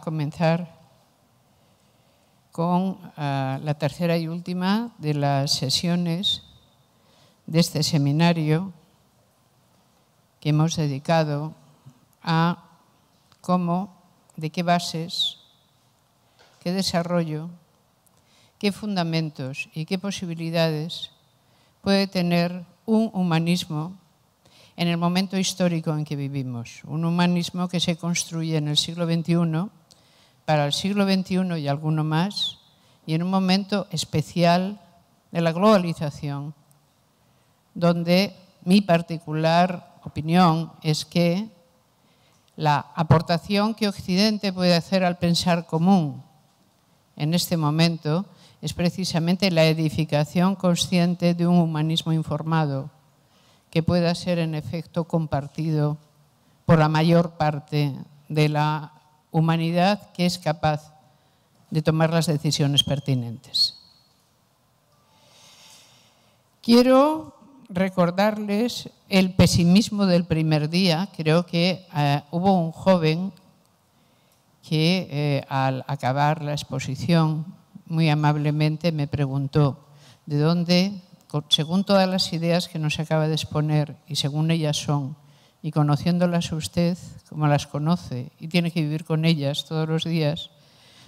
comenzar con ah, la tercera y última de las sesiones de este seminario que hemos dedicado a cómo, de qué bases, qué desarrollo, qué fundamentos y qué posibilidades puede tener un humanismo en el momento histórico en que vivimos, un humanismo que se construye en el siglo XXI para el siglo XXI y alguno más, y en un momento especial de la globalización, donde mi particular opinión es que la aportación que Occidente puede hacer al pensar común en este momento es precisamente la edificación consciente de un humanismo informado que pueda ser en efecto compartido por la mayor parte de la humanidad que es capaz de tomar las decisiones pertinentes. Quiero recordarles el pesimismo del primer día. Creo que eh, hubo un joven que eh, al acabar la exposición muy amablemente me preguntó de dónde, según todas las ideas que nos acaba de exponer y según ellas son y conociéndolas usted como las conoce y tiene que vivir con ellas todos los días,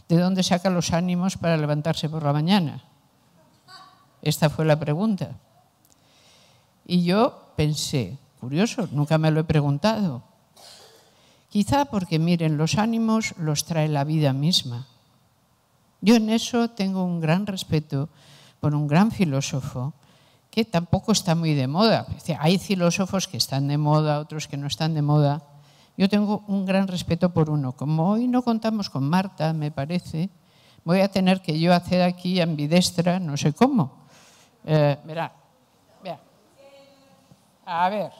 ¿de dónde saca los ánimos para levantarse por la mañana? Esta fue la pregunta. Y yo pensé, curioso, nunca me lo he preguntado. Quizá porque, miren, los ánimos los trae la vida misma. Yo en eso tengo un gran respeto por un gran filósofo que tampoco está muy de moda. Hay filósofos que están de moda, otros que no están de moda. Yo tengo un gran respeto por uno. Como hoy no contamos con Marta, me parece, voy a tener que yo hacer aquí ambidestra, no sé cómo. Eh, vea. A ver.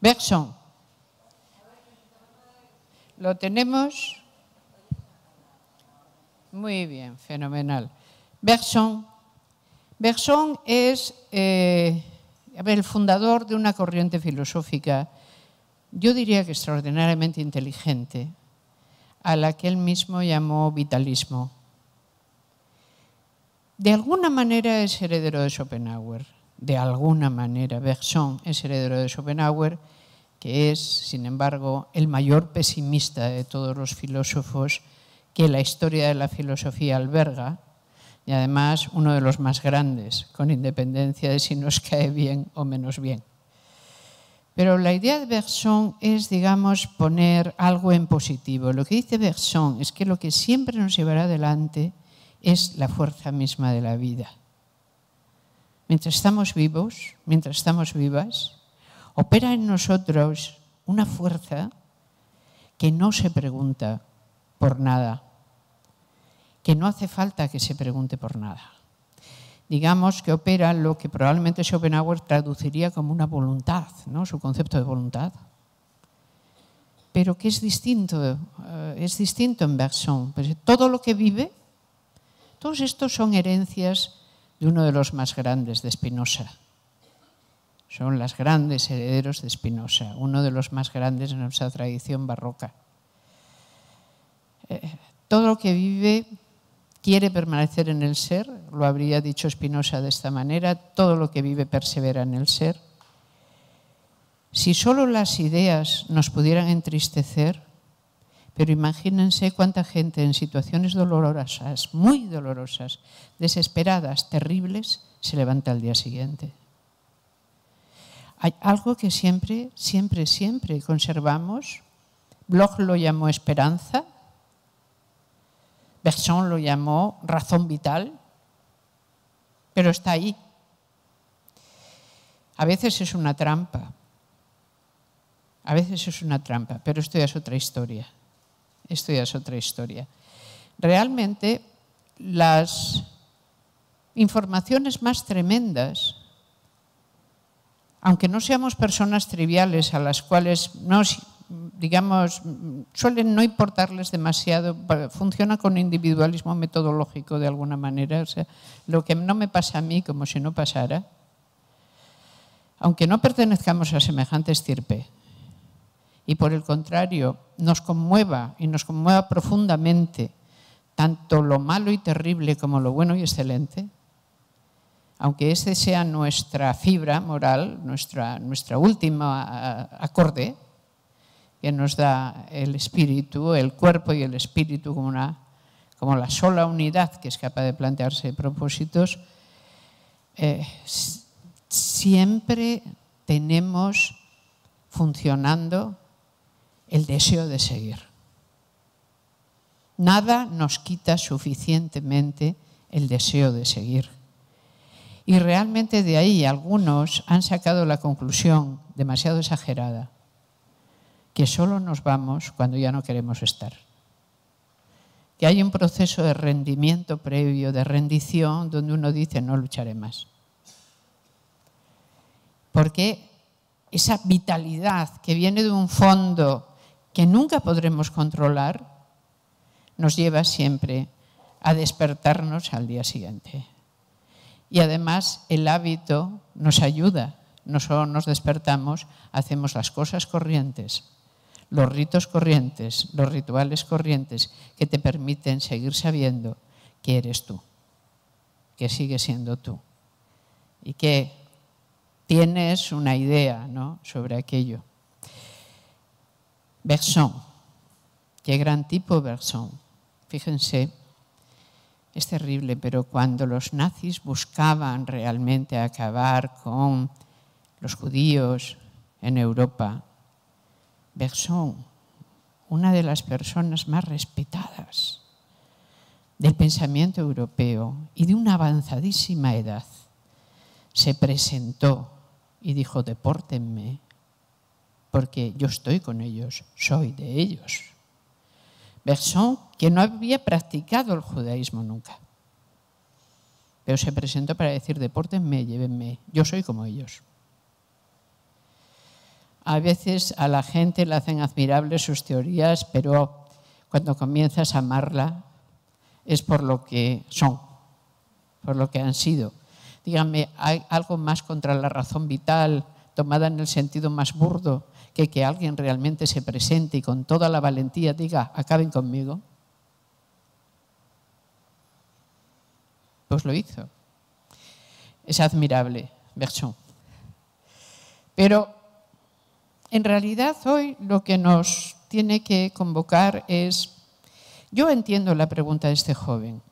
Bergson. ¿Lo tenemos? Muy bien, fenomenal. Bergson. Bergson es eh, el fundador de una corriente filosófica, yo diría que extraordinariamente inteligente, a la que él mismo llamó vitalismo. De alguna manera es heredero de Schopenhauer, de alguna manera Bergson es heredero de Schopenhauer, que es, sin embargo, el mayor pesimista de todos los filósofos que la historia de la filosofía alberga, y además uno de los más grandes, con independencia de si nos cae bien o menos bien. Pero la idea de Bergson es, digamos, poner algo en positivo. Lo que dice Bergson es que lo que siempre nos llevará adelante es la fuerza misma de la vida. Mientras estamos vivos, mientras estamos vivas, opera en nosotros una fuerza que no se pregunta por nada, que no hace falta que se pregunte por nada. Digamos que opera lo que probablemente Schopenhauer traduciría como una voluntad, ¿no? su concepto de voluntad, pero que es distinto, eh, es distinto en Bergson. Pues todo lo que vive, todos estos son herencias de uno de los más grandes, de Spinoza. Son los grandes herederos de Spinoza, uno de los más grandes en nuestra tradición barroca todo lo que vive quiere permanecer en el ser, lo habría dicho Spinoza de esta manera, todo lo que vive persevera en el ser. Si solo las ideas nos pudieran entristecer, pero imagínense cuánta gente en situaciones dolorosas, muy dolorosas, desesperadas, terribles, se levanta al día siguiente. Hay algo que siempre, siempre, siempre conservamos. Bloch lo llamó esperanza, Bergson lo llamó razón vital, pero está ahí. A veces es una trampa, a veces es una trampa, pero esto ya es otra historia. Esto ya es otra historia. Realmente las informaciones más tremendas, aunque no seamos personas triviales a las cuales no, digamos, suelen no importarles demasiado, funciona con individualismo metodológico de alguna manera, o sea, lo que no me pasa a mí como si no pasara, aunque no pertenezcamos a semejante estirpe, y por el contrario nos conmueva y nos conmueva profundamente tanto lo malo y terrible como lo bueno y excelente, aunque ese sea nuestra fibra moral, nuestra, nuestra última acorde, que nos da el espíritu, el cuerpo y el espíritu como, una, como la sola unidad que es capaz de plantearse propósitos, eh, siempre tenemos funcionando el deseo de seguir. Nada nos quita suficientemente el deseo de seguir. Y realmente de ahí algunos han sacado la conclusión demasiado exagerada que solo nos vamos cuando ya no queremos estar. Que hay un proceso de rendimiento previo, de rendición, donde uno dice, no lucharé más. Porque esa vitalidad que viene de un fondo que nunca podremos controlar, nos lleva siempre a despertarnos al día siguiente. Y además el hábito nos ayuda, no solo nos despertamos, hacemos las cosas corrientes, los ritos corrientes, los rituales corrientes que te permiten seguir sabiendo que eres tú, que sigues siendo tú y que tienes una idea sobre aquello. Bergson, qué gran tipo Bergson. Fíjense, es terrible, pero cuando los nazis buscaban realmente acabar con los judíos en Europa, Bergson, una de las personas más respetadas del pensamiento europeo y de una avanzadísima edad, se presentó y dijo, depórtenme, porque yo estoy con ellos, soy de ellos. Bergson, que no había practicado el judaísmo nunca, pero se presentó para decir, depórtenme, llévenme, yo soy como ellos. A veces a la gente le hacen admirables sus teorías, pero cuando comienzas a amarla es por lo que son, por lo que han sido. Dígame, ¿hay algo más contra la razón vital, tomada en el sentido más burdo, que que alguien realmente se presente y con toda la valentía diga, acaben conmigo? Pues lo hizo. Es admirable, Bergson. Pero en realidad hoy lo que nos tiene que convocar es, yo entiendo la pregunta de este joven,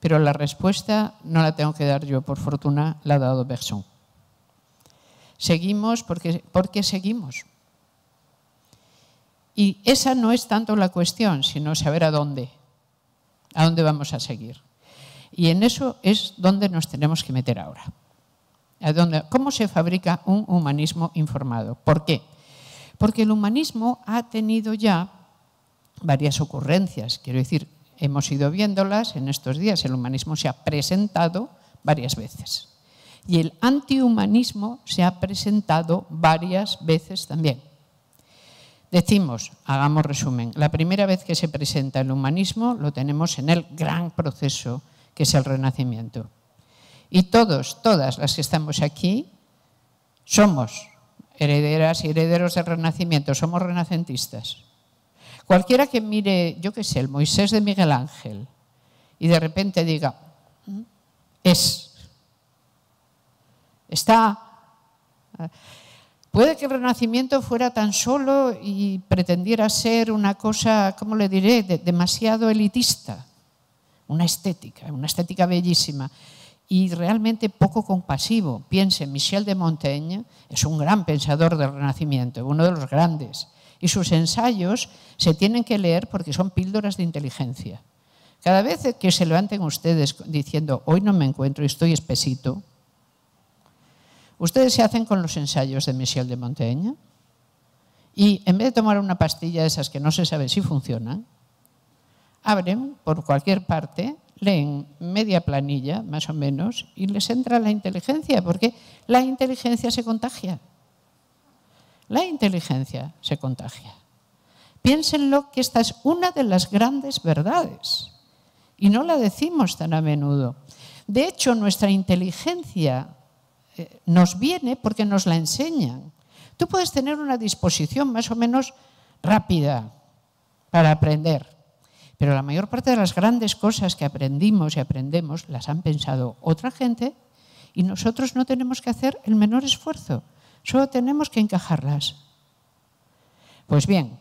pero la respuesta no la tengo que dar yo, por fortuna la ha dado Bergson. Seguimos porque, porque seguimos. Y esa no es tanto la cuestión, sino saber a dónde, a dónde vamos a seguir. Y en eso es donde nos tenemos que meter ahora cómo se fabrica un humanismo informado. ¿Por qué? Porque el humanismo ha tenido ya varias ocurrencias. Quiero decir, hemos ido viéndolas en estos días. El humanismo se ha presentado varias veces. Y el antihumanismo se ha presentado varias veces también. Decimos, hagamos resumen, la primera vez que se presenta el humanismo lo tenemos en el gran proceso que es el Renacimiento. Y todos, todas las que estamos aquí, somos herederas y herederos del Renacimiento, somos renacentistas. Cualquiera que mire, yo qué sé, el Moisés de Miguel Ángel y de repente diga, mm, es, está... Puede que el Renacimiento fuera tan solo y pretendiera ser una cosa, ¿cómo le diré?, demasiado elitista, una estética, una estética bellísima y realmente poco compasivo. Piense, Michel de Montaigne es un gran pensador del Renacimiento, uno de los grandes, y sus ensayos se tienen que leer porque son píldoras de inteligencia. Cada vez que se levanten ustedes diciendo, hoy no me encuentro y estoy espesito, ustedes se hacen con los ensayos de Michel de Montaigne y en vez de tomar una pastilla de esas que no se sabe si funcionan, abren por cualquier parte leen media planilla, más o menos, y les entra la inteligencia, porque la inteligencia se contagia. La inteligencia se contagia. Piénsenlo que esta es una de las grandes verdades y no la decimos tan a menudo. De hecho, nuestra inteligencia eh, nos viene porque nos la enseñan. Tú puedes tener una disposición más o menos rápida para aprender, pero la mayor parte de las grandes cosas que aprendimos y aprendemos las han pensado otra gente y nosotros no tenemos que hacer el menor esfuerzo, solo tenemos que encajarlas. Pues bien,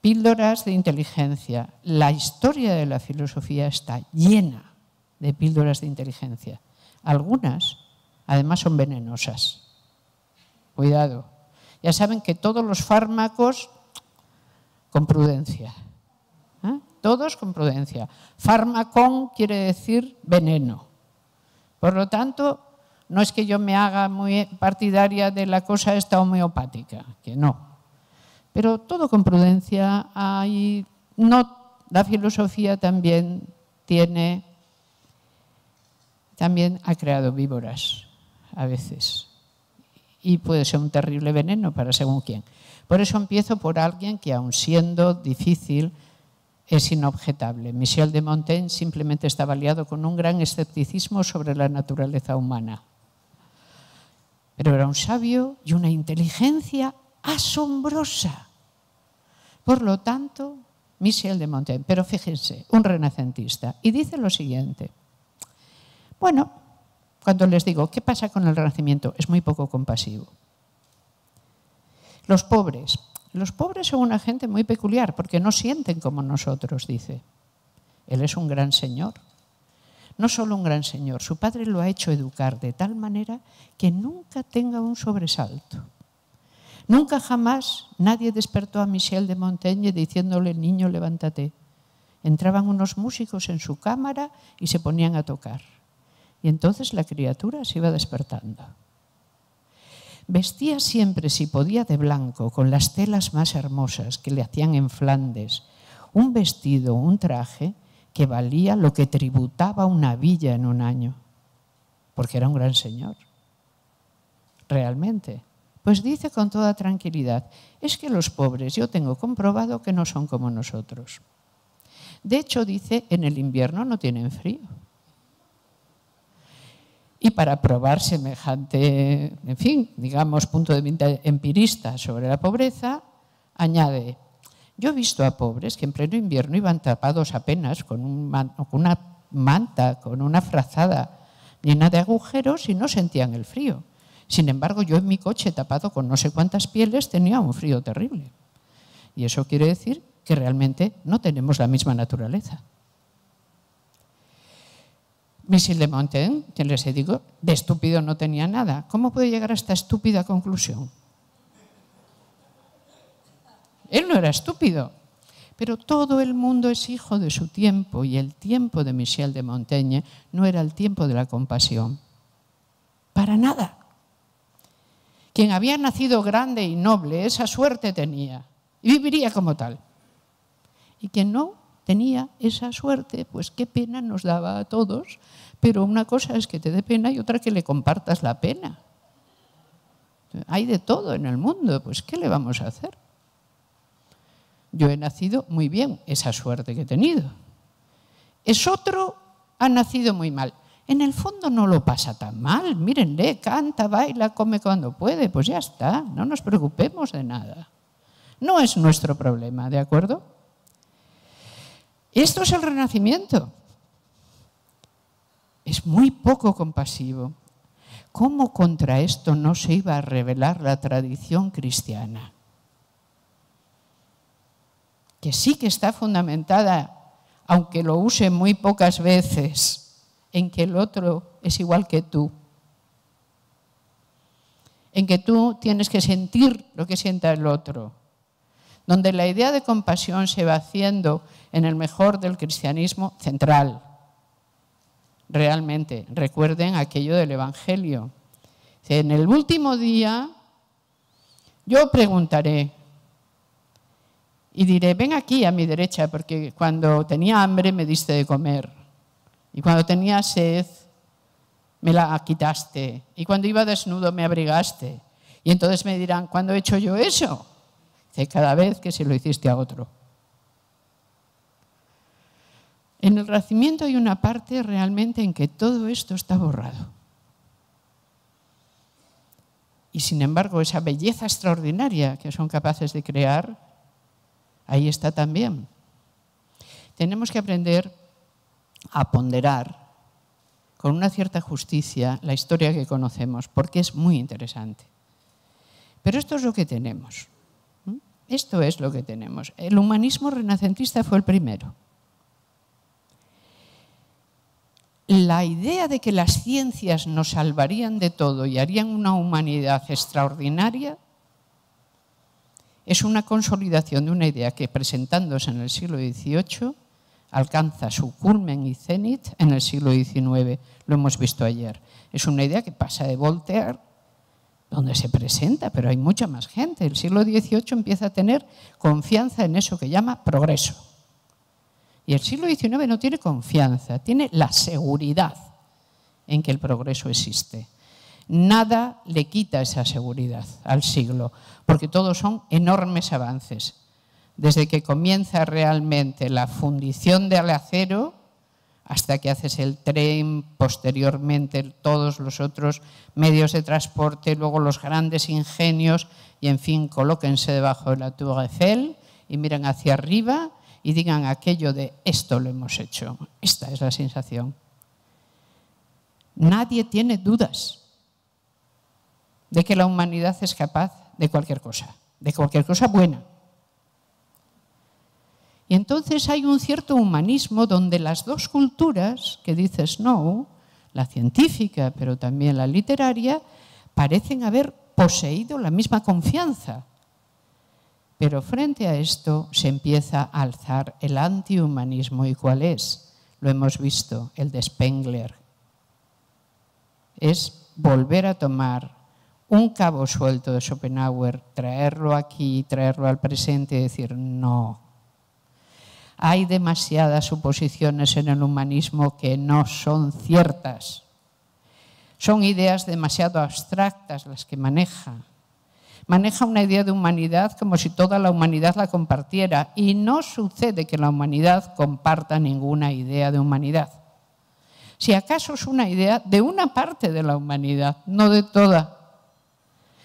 píldoras de inteligencia. La historia de la filosofía está llena de píldoras de inteligencia. Algunas, además, son venenosas. Cuidado. Ya saben que todos los fármacos, con prudencia todos con prudencia. Farmacón quiere decir veneno. Por lo tanto, no es que yo me haga muy partidaria de la cosa esta homeopática, que no. Pero todo con prudencia hay, no, la filosofía también tiene, también ha creado víboras a veces. Y puede ser un terrible veneno para según quién. Por eso empiezo por alguien que, aun siendo difícil, es inobjetable. Michel de Montaigne simplemente estaba aliado con un gran escepticismo sobre la naturaleza humana. Pero era un sabio y una inteligencia asombrosa. Por lo tanto, Michel de Montaigne, pero fíjense, un renacentista, y dice lo siguiente. Bueno, cuando les digo, ¿qué pasa con el renacimiento? Es muy poco compasivo. Los pobres, los pobres son una gente muy peculiar porque no sienten como nosotros, dice. Él es un gran señor. No solo un gran señor, su padre lo ha hecho educar de tal manera que nunca tenga un sobresalto. Nunca jamás nadie despertó a Michel de Montaigne diciéndole, niño, levántate. Entraban unos músicos en su cámara y se ponían a tocar. Y entonces la criatura se iba despertando. Vestía siempre, si podía, de blanco, con las telas más hermosas que le hacían en Flandes, un vestido, un traje que valía lo que tributaba una villa en un año, porque era un gran señor, realmente. Pues dice con toda tranquilidad, es que los pobres, yo tengo comprobado que no son como nosotros. De hecho, dice, en el invierno no tienen frío y para probar semejante, en fin, digamos, punto de vista empirista sobre la pobreza, añade, yo he visto a pobres que en pleno invierno iban tapados apenas con, una manta, con una frazada llena de agujeros y no sentían el frío. Sin embargo, yo en mi coche tapado con no sé cuántas pieles tenía un frío terrible. Y eso quiere decir que realmente no tenemos la misma naturaleza. Michel de Montaigne, quien les he dicho, de estúpido no tenía nada. ¿Cómo puede llegar a esta estúpida conclusión? Él no era estúpido, pero todo el mundo es hijo de su tiempo y el tiempo de Michel de Montaigne no era el tiempo de la compasión. Para nada. Quien había nacido grande y noble, esa suerte tenía y viviría como tal. Y quien no, tenía esa suerte, pues qué pena nos daba a todos, pero una cosa es que te dé pena y otra que le compartas la pena. Hay de todo en el mundo, pues ¿qué le vamos a hacer? Yo he nacido muy bien, esa suerte que he tenido. Es otro, ha nacido muy mal. En el fondo no lo pasa tan mal, mírenle, canta, baila, come cuando puede, pues ya está, no nos preocupemos de nada. No es nuestro problema, ¿de acuerdo? Esto es el renacimiento. Es muy poco compasivo. ¿Cómo contra esto no se iba a revelar la tradición cristiana? Que sí que está fundamentada, aunque lo use muy pocas veces, en que el otro es igual que tú. En que tú tienes que sentir lo que sienta el otro. Donde la idea de compasión se va haciendo en el mejor del cristianismo central. Realmente, recuerden aquello del Evangelio. En el último día yo preguntaré y diré, ven aquí a mi derecha, porque cuando tenía hambre me diste de comer, y cuando tenía sed me la quitaste, y cuando iba desnudo me abrigaste. Y entonces me dirán, ¿cuándo he hecho yo eso? cada vez que se lo hiciste a otro. En el nacimiento hay una parte realmente en que todo esto está borrado. Y sin embargo, esa belleza extraordinaria que son capaces de crear, ahí está también. Tenemos que aprender a ponderar con una cierta justicia la historia que conocemos, porque es muy interesante. Pero esto es lo que tenemos. ¿Mm? Esto es lo que tenemos. El humanismo renacentista fue el primero. la idea de que las ciencias nos salvarían de todo y harían una humanidad extraordinaria es una consolidación de una idea que presentándose en el siglo XVIII alcanza su culmen y cenit en el siglo XIX, lo hemos visto ayer. Es una idea que pasa de Voltaire, donde se presenta, pero hay mucha más gente. El siglo XVIII empieza a tener confianza en eso que llama progreso el siglo XIX no tiene confianza, tiene la seguridad en que el progreso existe. Nada le quita esa seguridad al siglo, porque todos son enormes avances. Desde que comienza realmente la fundición del acero hasta que haces el tren, posteriormente todos los otros medios de transporte, luego los grandes ingenios y en fin, colóquense debajo de la Tour Eiffel y miren hacia arriba y digan aquello de esto lo hemos hecho. Esta es la sensación. Nadie tiene dudas de que la humanidad es capaz de cualquier cosa, de cualquier cosa buena. Y entonces hay un cierto humanismo donde las dos culturas que dice Snow, la científica pero también la literaria, parecen haber poseído la misma confianza pero frente a esto se empieza a alzar el antihumanismo. ¿Y cuál es? Lo hemos visto, el de Spengler. Es volver a tomar un cabo suelto de Schopenhauer, traerlo aquí, traerlo al presente y decir, no, hay demasiadas suposiciones en el humanismo que no son ciertas. Son ideas demasiado abstractas las que maneja Maneja una idea de humanidad como si toda la humanidad la compartiera y no sucede que la humanidad comparta ninguna idea de humanidad. Si acaso es una idea de una parte de la humanidad, no de toda.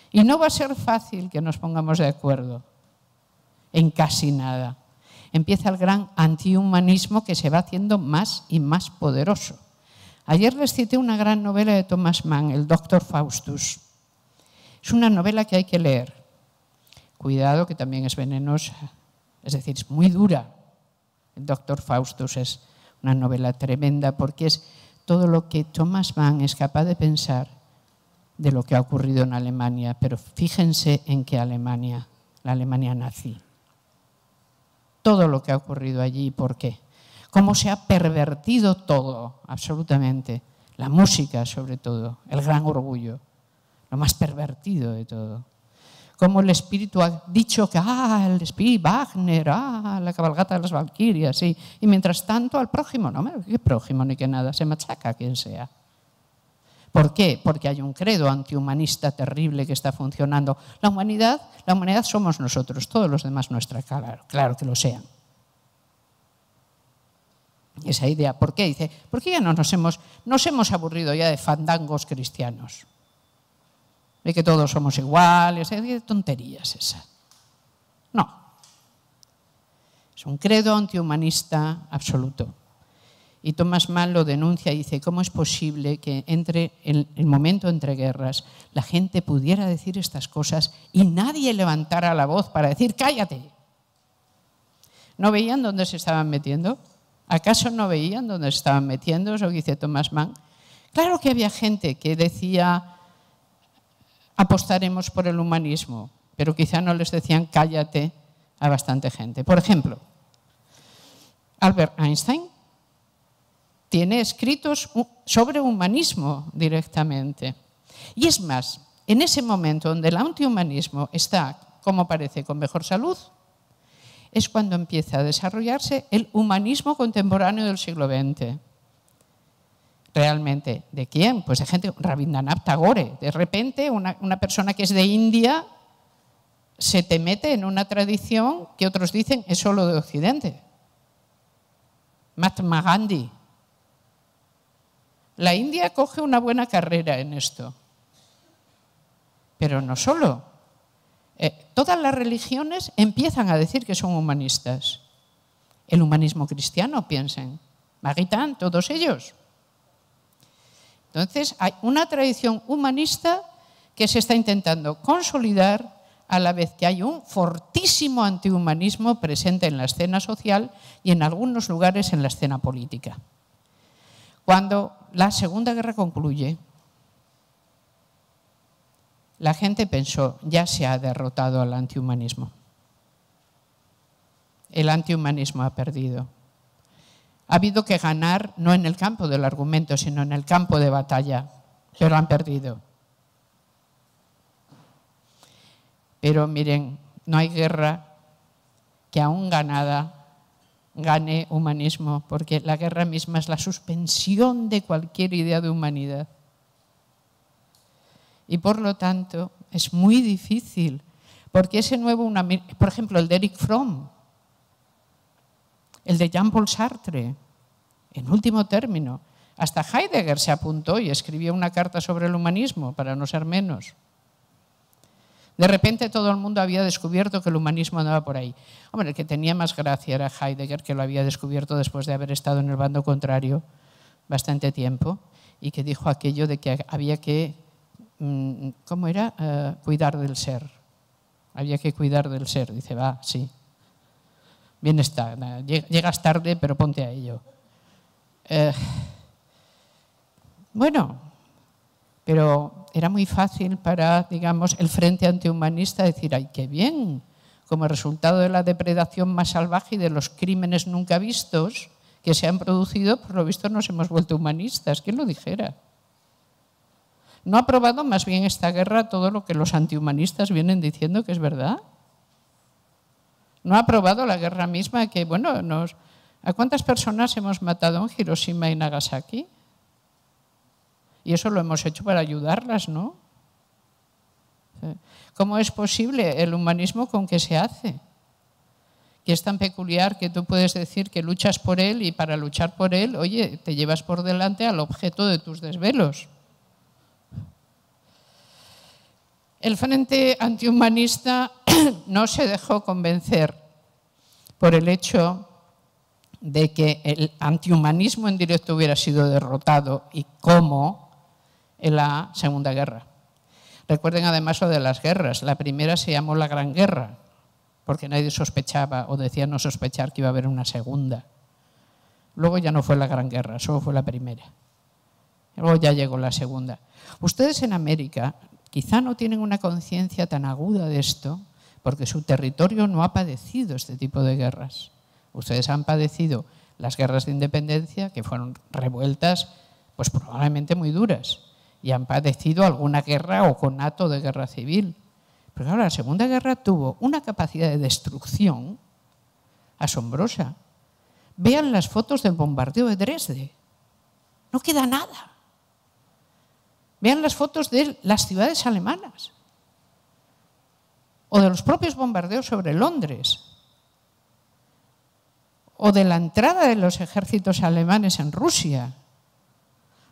Y no va a ser fácil que nos pongamos de acuerdo en casi nada. Empieza el gran antihumanismo que se va haciendo más y más poderoso. Ayer les cité una gran novela de Thomas Mann, El Doctor Faustus. Es una novela que hay que leer. Cuidado, que también es venenosa. Es decir, es muy dura. El Doctor Faustus es una novela tremenda porque es todo lo que Thomas Mann es capaz de pensar de lo que ha ocurrido en Alemania, pero fíjense en qué Alemania, la Alemania nací. Todo lo que ha ocurrido allí por qué. Cómo se ha pervertido todo, absolutamente. La música, sobre todo, el gran orgullo lo más pervertido de todo. Como el espíritu ha dicho que, ah, el espíritu Wagner, ah, la cabalgata de las Valquirias, y mientras tanto al prójimo, no, qué prójimo ni que nada, se machaca quien sea. ¿Por qué? Porque hay un credo antihumanista terrible que está funcionando. La humanidad, la humanidad somos nosotros, todos los demás nuestra, claro, claro que lo sean. Esa idea, ¿por qué? Dice, ¿por qué ya no nos hemos, nos hemos aburrido ya de fandangos cristianos? de que todos somos iguales, de tonterías esa. No. Es un credo antihumanista absoluto. Y Thomas Mann lo denuncia y dice, ¿cómo es posible que entre el, momento entre guerras la gente pudiera decir estas cosas y nadie levantara la voz para decir, cállate? ¿No veían dónde se estaban metiendo? ¿Acaso no veían dónde se estaban metiendo? Eso que dice Thomas Mann. Claro que había gente que decía, apostaremos por el humanismo, pero quizá no les decían cállate a bastante gente. Por ejemplo, Albert Einstein tiene escritos sobre humanismo directamente. Y es más, en ese momento donde el antihumanismo está, como parece, con mejor salud, es cuando empieza a desarrollarse el humanismo contemporáneo del siglo XX realmente. ¿De quién? Pues de gente, Rabindranath Tagore. De repente, una, una, persona que es de India se te mete en una tradición que otros dicen es solo de Occidente. Mahatma Gandhi. La India coge una buena carrera en esto. Pero no solo. Eh, todas las religiones empiezan a decir que son humanistas. El humanismo cristiano, piensen. Magitán, todos ellos. Entonces, hay una tradición humanista que se está intentando consolidar a la vez que hay un fortísimo antihumanismo presente en la escena social y en algunos lugares en la escena política. Cuando la Segunda Guerra concluye, la gente pensó, ya se ha derrotado al antihumanismo. El antihumanismo ha perdido. Ha habido que ganar no en el campo del argumento, sino en el campo de batalla, pero han perdido. Pero miren, no hay guerra que aún ganada gane humanismo, porque la guerra misma es la suspensión de cualquier idea de humanidad. Y por lo tanto es muy difícil, porque ese nuevo, por ejemplo, el de Eric Fromm, el de Jean-Paul Sartre, en último término. Hasta Heidegger se apuntó y escribió una carta sobre el humanismo, para no ser menos. De repente todo el mundo había descubierto que el humanismo andaba por ahí. Hombre, el que tenía más gracia era Heidegger, que lo había descubierto después de haber estado en el bando contrario bastante tiempo y que dijo aquello de que había que, mm, ¿cómo era? Eh, cuidar del ser. Había que cuidar del ser. Dice, va, sí, bien está, llegas tarde, pero ponte a ello. Eh, bueno, pero era muy fácil para, digamos, el frente antihumanista decir, ¡ay, qué bien! Como resultado de la depredación más salvaje y de los crímenes nunca vistos que se han producido, por lo visto nos hemos vuelto humanistas. ¿Quién lo dijera? ¿No ha probado más bien esta guerra todo lo que los antihumanistas vienen diciendo que es verdad? No ha probado la guerra misma que, bueno, nos, ¿a cuántas personas hemos matado en Hiroshima y Nagasaki? Y eso lo hemos hecho para ayudarlas, ¿no? Eh, ¿Cómo es posible el humanismo con que se hace? que es tan peculiar que tú puedes decir que luchas por él y para luchar por él, oye, te llevas por delante al objeto de tus desvelos. El Frente Antihumanista no se dejó convencer por el hecho de que el antihumanismo en directo hubiera sido derrotado y cómo en la Segunda Guerra. Recuerden además lo de las guerras. La primera se llamó la Gran Guerra, porque nadie sospechaba o decía no sospechar que iba a haber una segunda. Luego ya no fue la Gran Guerra, solo fue la primera. Luego ya llegó la segunda. Ustedes en América quizá no tienen una conciencia tan aguda de esto, porque su territorio no ha padecido este tipo de guerras. Ustedes han padecido las guerras de independencia, que fueron revueltas, pues probablemente muy duras, y han padecido alguna guerra o conato de guerra civil. Pero ahora la Segunda Guerra tuvo una capacidad de destrucción asombrosa. Vean las fotos del bombardeo de Dresde. No queda nada. Vean las fotos de las ciudades alemanas o de los propios bombardeos sobre Londres, o de la entrada de los ejércitos alemanes en Rusia,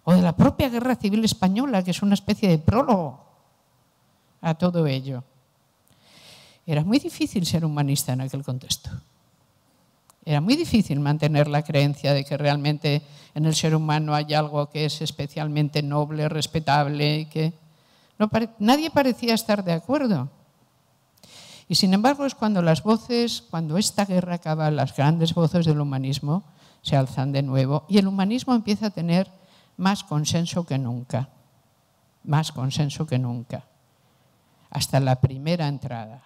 o de la propia guerra civil española, que es una especie de prólogo a todo ello. Era muy difícil ser humanista en aquel contexto. Era muy difícil mantener la creencia de que realmente en el ser humano hay algo que es especialmente noble, respetable, que nadie parecía estar de acuerdo. Y sin embargo es cuando las voces, cuando esta guerra acaba, las grandes voces del humanismo se alzan de nuevo y el humanismo empieza a tener más consenso que nunca, más consenso que nunca, hasta la primera entrada.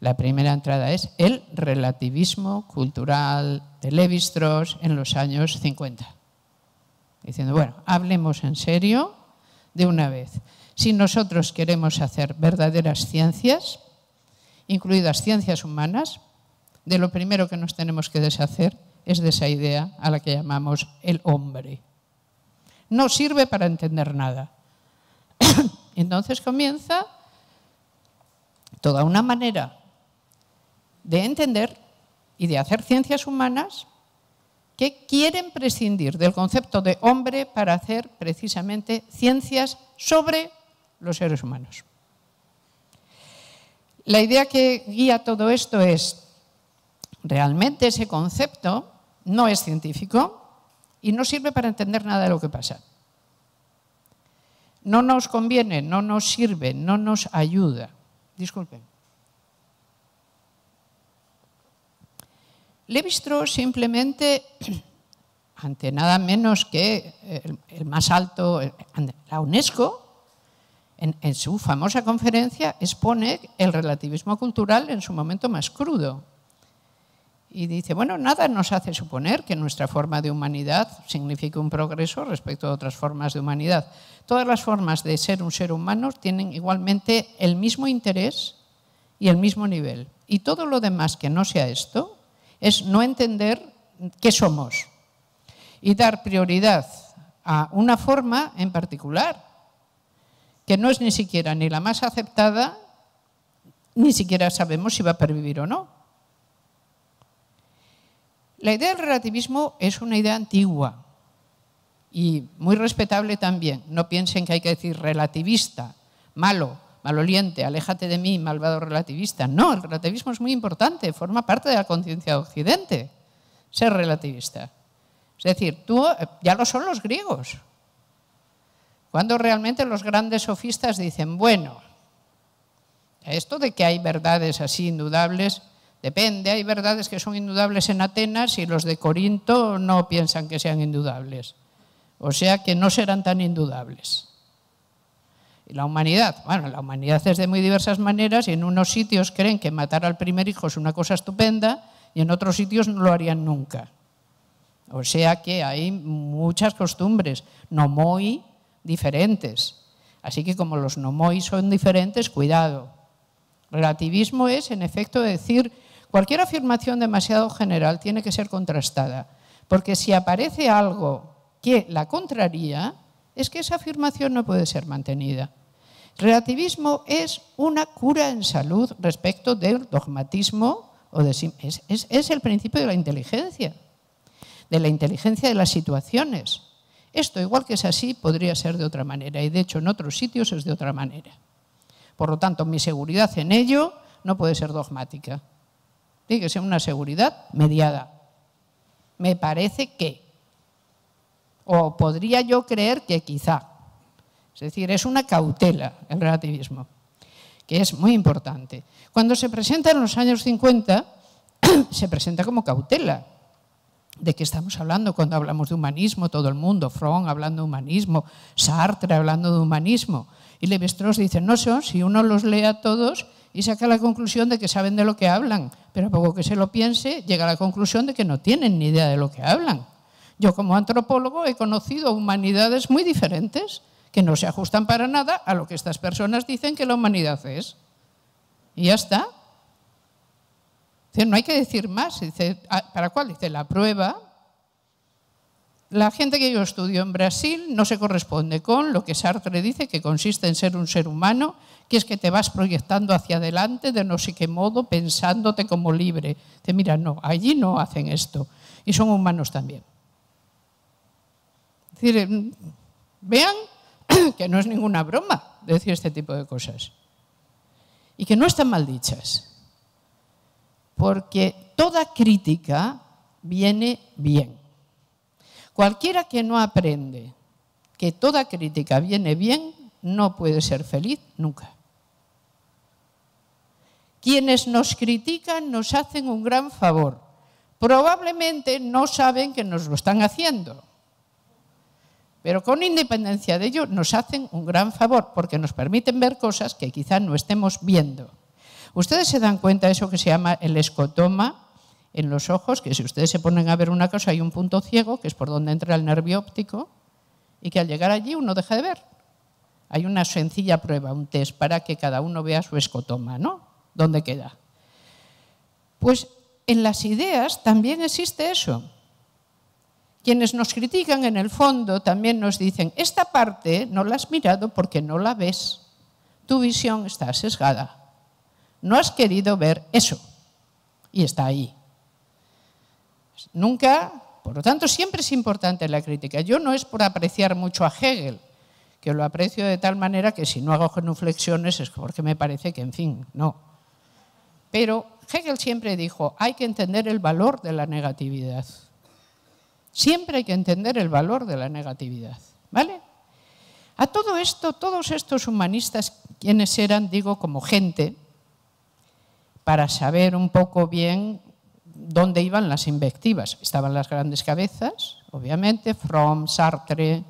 La primera entrada es el relativismo cultural de Levi strauss en los años 50. Diciendo, bueno, hablemos en serio de una vez. Si nosotros queremos hacer verdaderas ciencias, incluidas ciencias humanas, de lo primero que nos tenemos que deshacer es de esa idea a la que llamamos el hombre. No sirve para entender nada. Entonces comienza toda una manera de entender y de hacer ciencias humanas que quieren prescindir del concepto de hombre para hacer precisamente ciencias sobre los seres humanos. La idea que guía todo esto es, realmente ese concepto no es científico y no sirve para entender nada de lo que pasa. No nos conviene, no nos sirve, no nos ayuda. Disculpen. levi simplemente, ante nada menos que el más alto, la UNESCO, en, su famosa conferencia expone el relativismo cultural en su momento más crudo. Y dice, bueno, nada nos hace suponer que nuestra forma de humanidad signifique un progreso respecto a otras formas de humanidad. Todas las formas de ser un ser humano tienen igualmente el mismo interés y el mismo nivel. Y todo lo demás que no sea esto es no entender qué somos y dar prioridad a una forma en particular que no es ni siquiera ni la más aceptada, ni siquiera sabemos si va a pervivir o no. La idea del relativismo es una idea antigua y muy respetable también. No piensen que hay que decir relativista, malo, maloliente, aléjate de mí, malvado relativista. No, el relativismo es muy importante, forma parte de la conciencia de Occidente, ser relativista. Es decir, tú, eh, ya lo son los griegos, cuando realmente los grandes sofistas dicen, bueno, esto de que hay verdades así indudables, depende, hay verdades que son indudables en Atenas y los de Corinto no piensan que sean indudables. O sea que no serán tan indudables. Y la humanidad, bueno, la humanidad es de muy diversas maneras y en unos sitios creen que matar al primer hijo es una cosa estupenda y en otros sitios no lo harían nunca. O sea que hay muchas costumbres, no muy diferentes. Así que como los nomoi son diferentes, cuidado. Relativismo es, en efecto, decir cualquier afirmación demasiado general tiene que ser contrastada, porque si aparece algo que la contraría, es que esa afirmación no puede ser mantenida. Relativismo es una cura en salud respecto del dogmatismo o es, es el principio de la inteligencia, de la inteligencia de las situaciones. Esto, igual que es así, podría ser de otra manera y de hecho en otros sitios es de otra manera. Por lo tanto, mi seguridad en ello no puede ser dogmática. Tiene que ser una seguridad mediada. Me parece que. O podría yo creer que quizá. Es decir, es una cautela el relativismo, que es muy importante. Cuando se presenta en los años 50, se presenta como cautela, ¿De qué estamos hablando cuando hablamos de humanismo? Todo el mundo, Fromm hablando de humanismo, Sartre hablando de humanismo. Y Levi-Strauss dice, no sé, si uno los lee a todos y saca la conclusión de que saben de lo que hablan, pero a poco que se lo piense, llega a la conclusión de que no tienen ni idea de lo que hablan. Yo como antropólogo he conocido humanidades muy diferentes que no se ajustan para nada a lo que estas personas dicen que la humanidad es. Y ya está no hay que decir más. Ah, ¿para cuál? Dice, la prueba. La gente que yo estudio en Brasil no se corresponde con lo que Sartre dice, que consiste en ser un ser humano, que es que te vas proyectando hacia adelante de no sé qué modo, pensándote como libre. Dice, mira, no, allí no hacen esto. Y son humanos también. Es decir, vean que no es ninguna broma decir este tipo de cosas. Y que no están mal dichas porque toda crítica viene bien. Cualquiera que no aprende que toda crítica viene bien, no puede ser feliz nunca. Quienes nos critican nos hacen un gran favor. Probablemente no saben que nos lo están haciendo, pero con independencia de ello nos hacen un gran favor porque nos permiten ver cosas que quizá no estemos viendo. Ustedes se dan cuenta de eso que se llama el escotoma en los ojos, que si ustedes se ponen a ver una cosa hay un punto ciego, que es por donde entra el nervio óptico, y que al llegar allí uno deja de ver. Hay una sencilla prueba, un test, para que cada uno vea su escotoma, ¿no? ¿Dónde queda? Pues en las ideas también existe eso. Quienes nos critican en el fondo también nos dicen, esta parte no la has mirado porque no la ves, tu visión está sesgada. No has querido ver eso. Y está ahí. Nunca, por lo tanto, siempre es importante la crítica. Yo no es por apreciar mucho a Hegel, que lo aprecio de tal manera que si no hago genuflexiones es porque me parece que, en fin, no. Pero Hegel siempre dijo, hay que entender el valor de la negatividad. Siempre hay que entender el valor de la negatividad. ¿Vale? A todo esto, todos estos humanistas, quienes eran, digo, como gente, para saber un poco bien dónde iban las invectivas. Estaban las grandes cabezas, obviamente, Fromm, Sartre,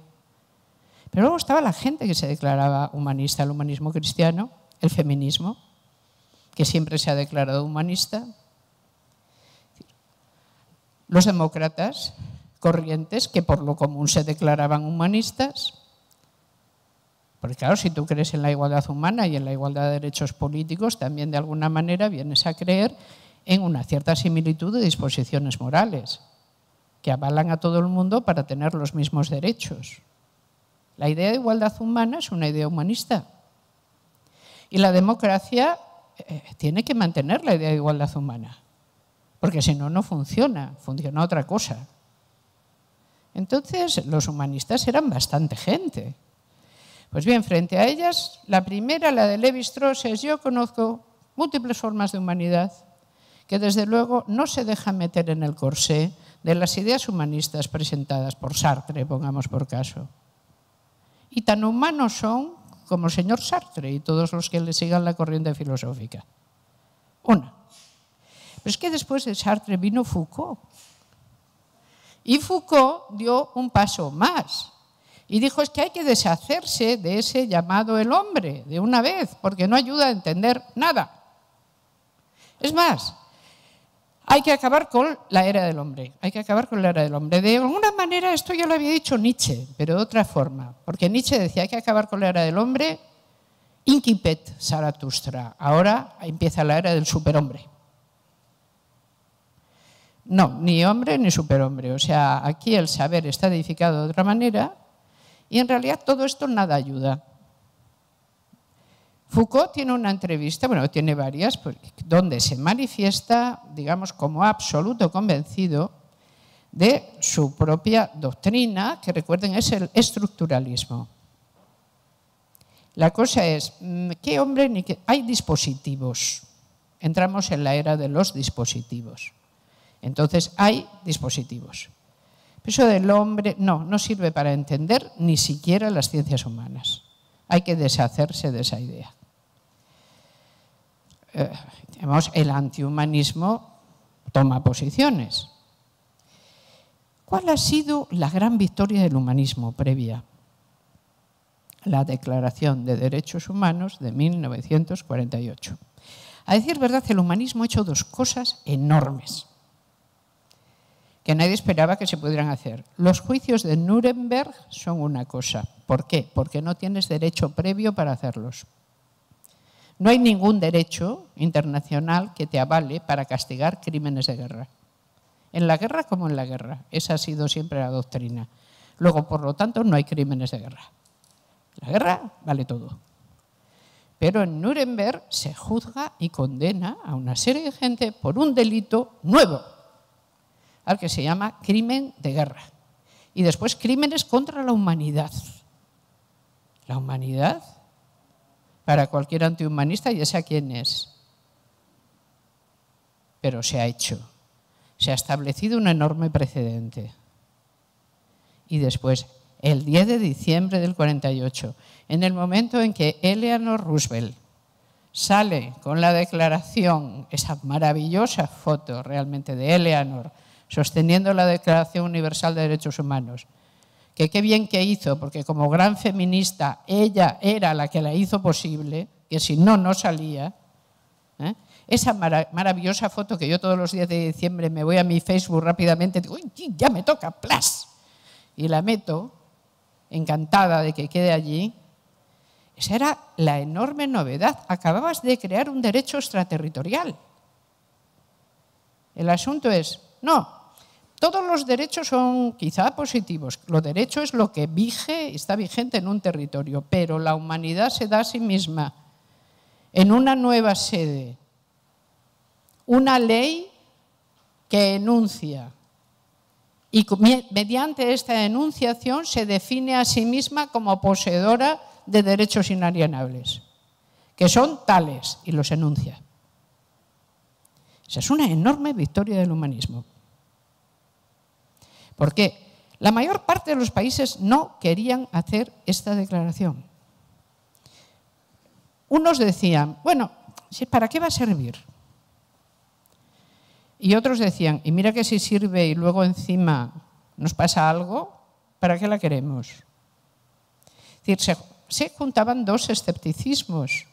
pero luego estaba la gente que se declaraba humanista, el humanismo cristiano, el feminismo, que siempre se ha declarado humanista, los demócratas corrientes que por lo común se declaraban humanistas, porque claro, si tú crees en la igualdad humana y en la igualdad de derechos políticos, también de alguna manera vienes a creer en una cierta similitud de disposiciones morales que avalan a todo el mundo para tener los mismos derechos. La idea de igualdad humana es una idea humanista. Y la democracia eh, tiene que mantener la idea de igualdad humana, porque si no, no funciona, funciona otra cosa. Entonces, los humanistas eran bastante gente. Pues bien, frente a ellas, la primera, la de Levi Strauss, es yo conozco múltiples formas de humanidad que desde luego no se dejan meter en el corsé de las ideas humanistas presentadas por Sartre, pongamos por caso. Y tan humanos son como el señor Sartre y todos los que le sigan la corriente filosófica. Una. Pero es que después de Sartre vino Foucault. Y Foucault dio un paso más. Y dijo, es que hay que deshacerse de ese llamado el hombre de una vez, porque no ayuda a entender nada. Es más, hay que acabar con la era del hombre, hay que acabar con la era del hombre. De alguna manera, esto ya lo había dicho Nietzsche, pero de otra forma, porque Nietzsche decía, hay que acabar con la era del hombre, inquipet saratustra, ahora empieza la era del superhombre. No, ni hombre ni superhombre. O sea, aquí el saber está edificado de otra manera y en realidad todo esto nada ayuda. Foucault tiene una entrevista, bueno, tiene varias, donde se manifiesta, digamos, como absoluto convencido de su propia doctrina, que recuerden es el estructuralismo. La cosa es, mm, ¿qué hombre ni qué? Hay dispositivos. Entramos en la era de los dispositivos. Entonces, hay dispositivos. Eso del hombre no, no sirve para entender ni siquiera las ciencias humanas. Hay que deshacerse de esa idea. Eh, el antihumanismo toma posiciones. ¿Cuál ha sido la gran victoria del humanismo previa? La Declaración de Derechos Humanos de 1948. A decir verdad, el humanismo ha hecho dos cosas enormes que nadie esperaba que se pudieran hacer. Los juicios de Nuremberg son una cosa. ¿Por qué? Porque no tienes derecho previo para hacerlos. No hay ningún derecho internacional que te avale para castigar crímenes de guerra. En la guerra como en la guerra. Esa ha sido siempre la doctrina. Luego, por lo tanto, no hay crímenes de guerra. La guerra vale todo. Pero en Nuremberg se juzga y condena a una serie de gente por un delito nuevo al que se llama crimen de guerra. Y después crímenes contra la humanidad. La humanidad, para cualquier antihumanista, ya a quién es. Pero se ha hecho. Se ha establecido un enorme precedente. Y después, el 10 de diciembre del 48, en el momento en que Eleanor Roosevelt sale con la declaración, esa maravillosa foto realmente de Eleanor, sosteniendo la Declaración Universal de Derechos Humanos. Que qué bien que hizo, porque como gran feminista ella era la que la hizo posible, que si no, no salía. ¿eh? Esa maravillosa foto que yo todos los días de diciembre me voy a mi Facebook rápidamente, digo, ya me toca, plas, y la meto, encantada de que quede allí, esa era la enorme novedad. Acababas de crear un derecho extraterritorial. El asunto es, no, todos los derechos son quizá positivos. Lo derecho es lo que vige, está vigente en un territorio, pero la humanidad se da a sí misma en una nueva sede, una ley que enuncia y mediante esta enunciación se define a sí misma como poseedora de derechos inalienables, que son tales y los enuncia. Esa es una enorme victoria del humanismo. Porque la mayor parte de los países no querían hacer esta declaración. Unos decían, bueno, ¿para qué va a servir? Y otros decían, y mira que si sirve y luego encima nos pasa algo, ¿para qué la queremos? Es decir, se, juntaban dos escepticismos.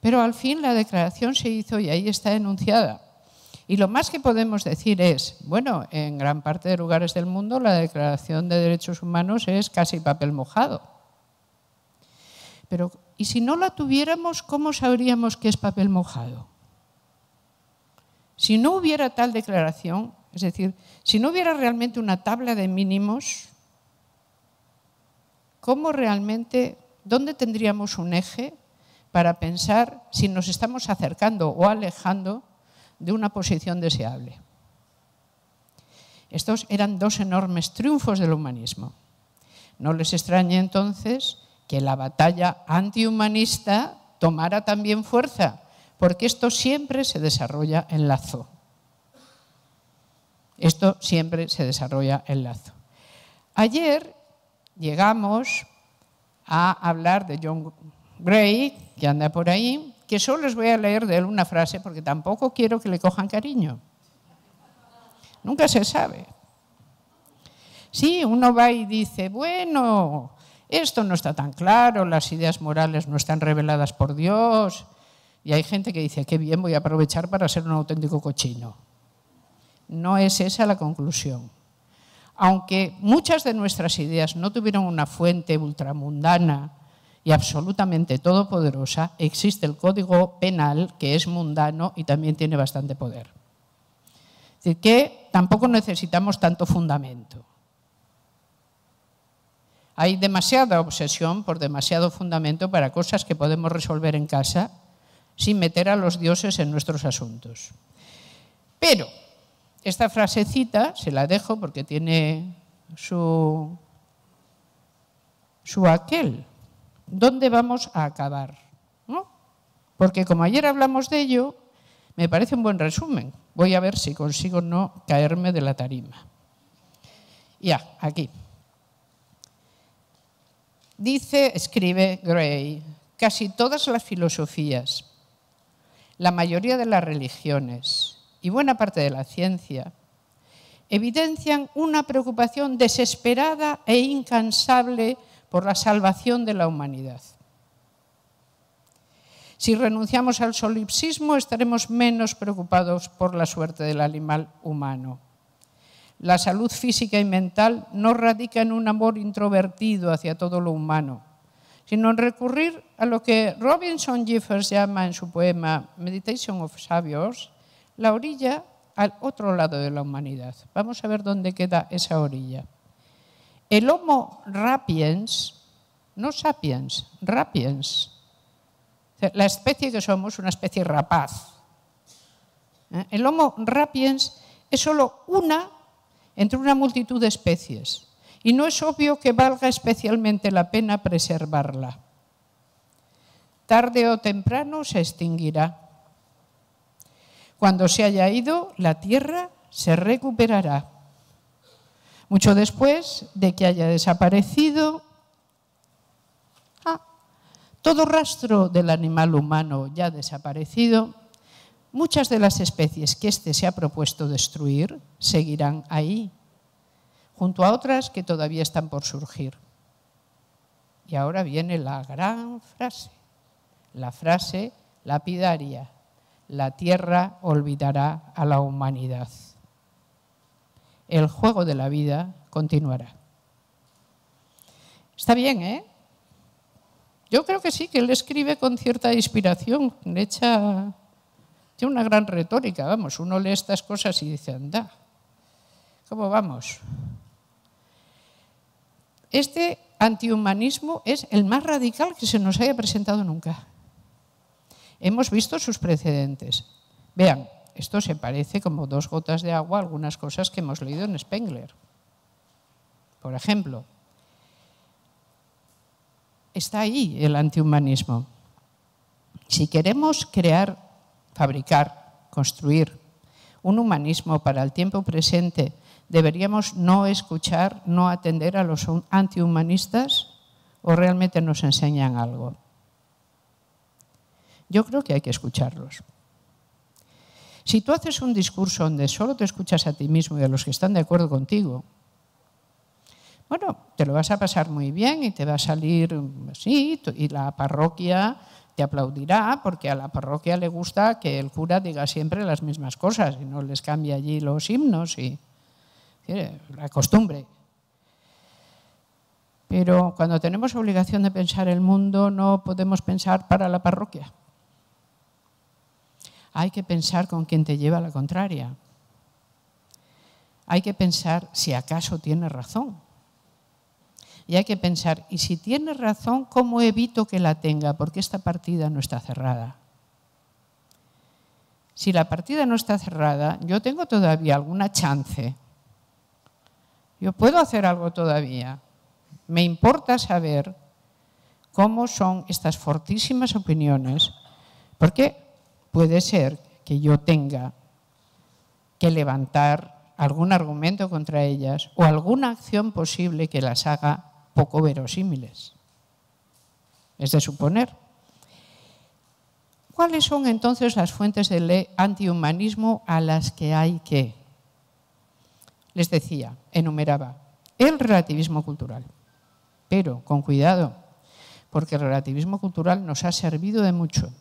Pero al fin la declaración se hizo y ahí está enunciada. Y lo más que podemos decir es, bueno, en gran parte de lugares del mundo la Declaración de Derechos Humanos es casi papel mojado. Pero, ¿y si no la tuviéramos, cómo sabríamos que es papel mojado? Si no hubiera tal declaración, es decir, si no hubiera realmente una tabla de mínimos, ¿cómo realmente, dónde tendríamos un eje para pensar si nos estamos acercando o alejando de una posición deseable. Estos eran dos enormes triunfos del humanismo. No les extraña entonces que la batalla antihumanista tomara también fuerza, porque esto siempre se desarrolla en lazo. Esto siempre se desarrolla en lazo. Ayer llegamos a hablar de John Gray, que anda por ahí, que solo les voy a leer de él una frase porque tampoco quiero que le cojan cariño. Nunca se sabe. Sí, uno va y dice, bueno, esto no está tan claro, las ideas morales no están reveladas por Dios. Y hay gente que dice, qué bien, voy a aprovechar para ser un auténtico cochino. No es esa la conclusión. Aunque muchas de nuestras ideas no tuvieron una fuente ultramundana, y absolutamente todopoderosa, existe el código penal que es mundano y también tiene bastante poder. Es decir, que tampoco necesitamos tanto fundamento. Hay demasiada obsesión por demasiado fundamento para cosas que podemos resolver en casa sin meter a los dioses en nuestros asuntos. Pero esta frasecita se la dejo porque tiene su, su aquel dónde vamos a acabar. Porque como ayer hablamos de ello, me parece un buen resumen. Voy a ver si consigo no caerme de la tarima. Ya, aquí. Dice, escribe Gray, casi todas las filosofías, la mayoría de las religiones y buena parte de la ciencia evidencian una preocupación desesperada e incansable por la salvación de la humanidad. Si renunciamos al solipsismo, estaremos menos preocupados por la suerte del animal humano. La salud física y mental no radica en un amor introvertido hacia todo lo humano, sino en recurrir a lo que Robinson Jeffers llama en su poema Meditation of Saviors, la orilla al otro lado de la humanidad. Vamos a ver dónde queda esa orilla. El Homo rapiens, no sapiens, rapiens, la especie que somos, una especie rapaz. ¿Eh? El Homo rapiens es solo una entre una multitud de especies y no es obvio que valga especialmente la pena preservarla. Tarde o temprano se extinguirá. Cuando se haya ido, la Tierra se recuperará mucho después de que haya desaparecido. Ah, todo rastro del animal humano ya desaparecido, muchas de las especies que éste se ha propuesto destruir seguirán ahí, junto a otras que todavía están por surgir. Y ahora viene la gran frase, la frase lapidaria, la tierra olvidará a la humanidad el juego de la vida continuará. Está bien, ¿eh? Yo creo que sí, que él escribe con cierta inspiración, le echa... Tiene una gran retórica, vamos, uno lee estas cosas y dice, anda, ¿cómo vamos? Este antihumanismo es el más radical que se nos haya presentado nunca. Hemos visto sus precedentes. Vean, esto se parece como dos gotas de agua a algunas cosas que hemos leído en Spengler. Por ejemplo, está ahí el antihumanismo. Si queremos crear, fabricar, construir un humanismo para el tiempo presente, deberíamos no escuchar, no atender a los antihumanistas o realmente nos enseñan algo. Yo creo que hay que escucharlos. Si tú haces un discurso donde solo te escuchas a ti mismo y a los que están de acuerdo contigo, bueno, te lo vas a pasar muy bien y te va a salir así, mm, y la parroquia te aplaudirá porque a la parroquia le gusta que el cura diga siempre las mismas cosas y no les cambie allí los himnos y la costumbre. Pero cuando tenemos obligación de pensar el mundo, no podemos pensar para la parroquia hay que pensar con quien te lleva a la contraria. Hay que pensar si acaso tiene razón. Y hay que pensar, y si tiene razón, ¿cómo evito que la tenga? Porque esta partida no está cerrada. Si la partida no está cerrada, yo tengo todavía alguna chance. Yo puedo hacer algo todavía. Me importa saber cómo son estas fortísimas opiniones, porque puede ser que yo tenga que levantar algún argumento contra ellas o alguna acción posible que las haga poco verosímiles. Es de suponer. ¿Cuáles son entonces las fuentes de antihumanismo a las que hay que? Les decía, enumeraba, el relativismo cultural. Pero con cuidado, porque el relativismo cultural nos ha servido de mucho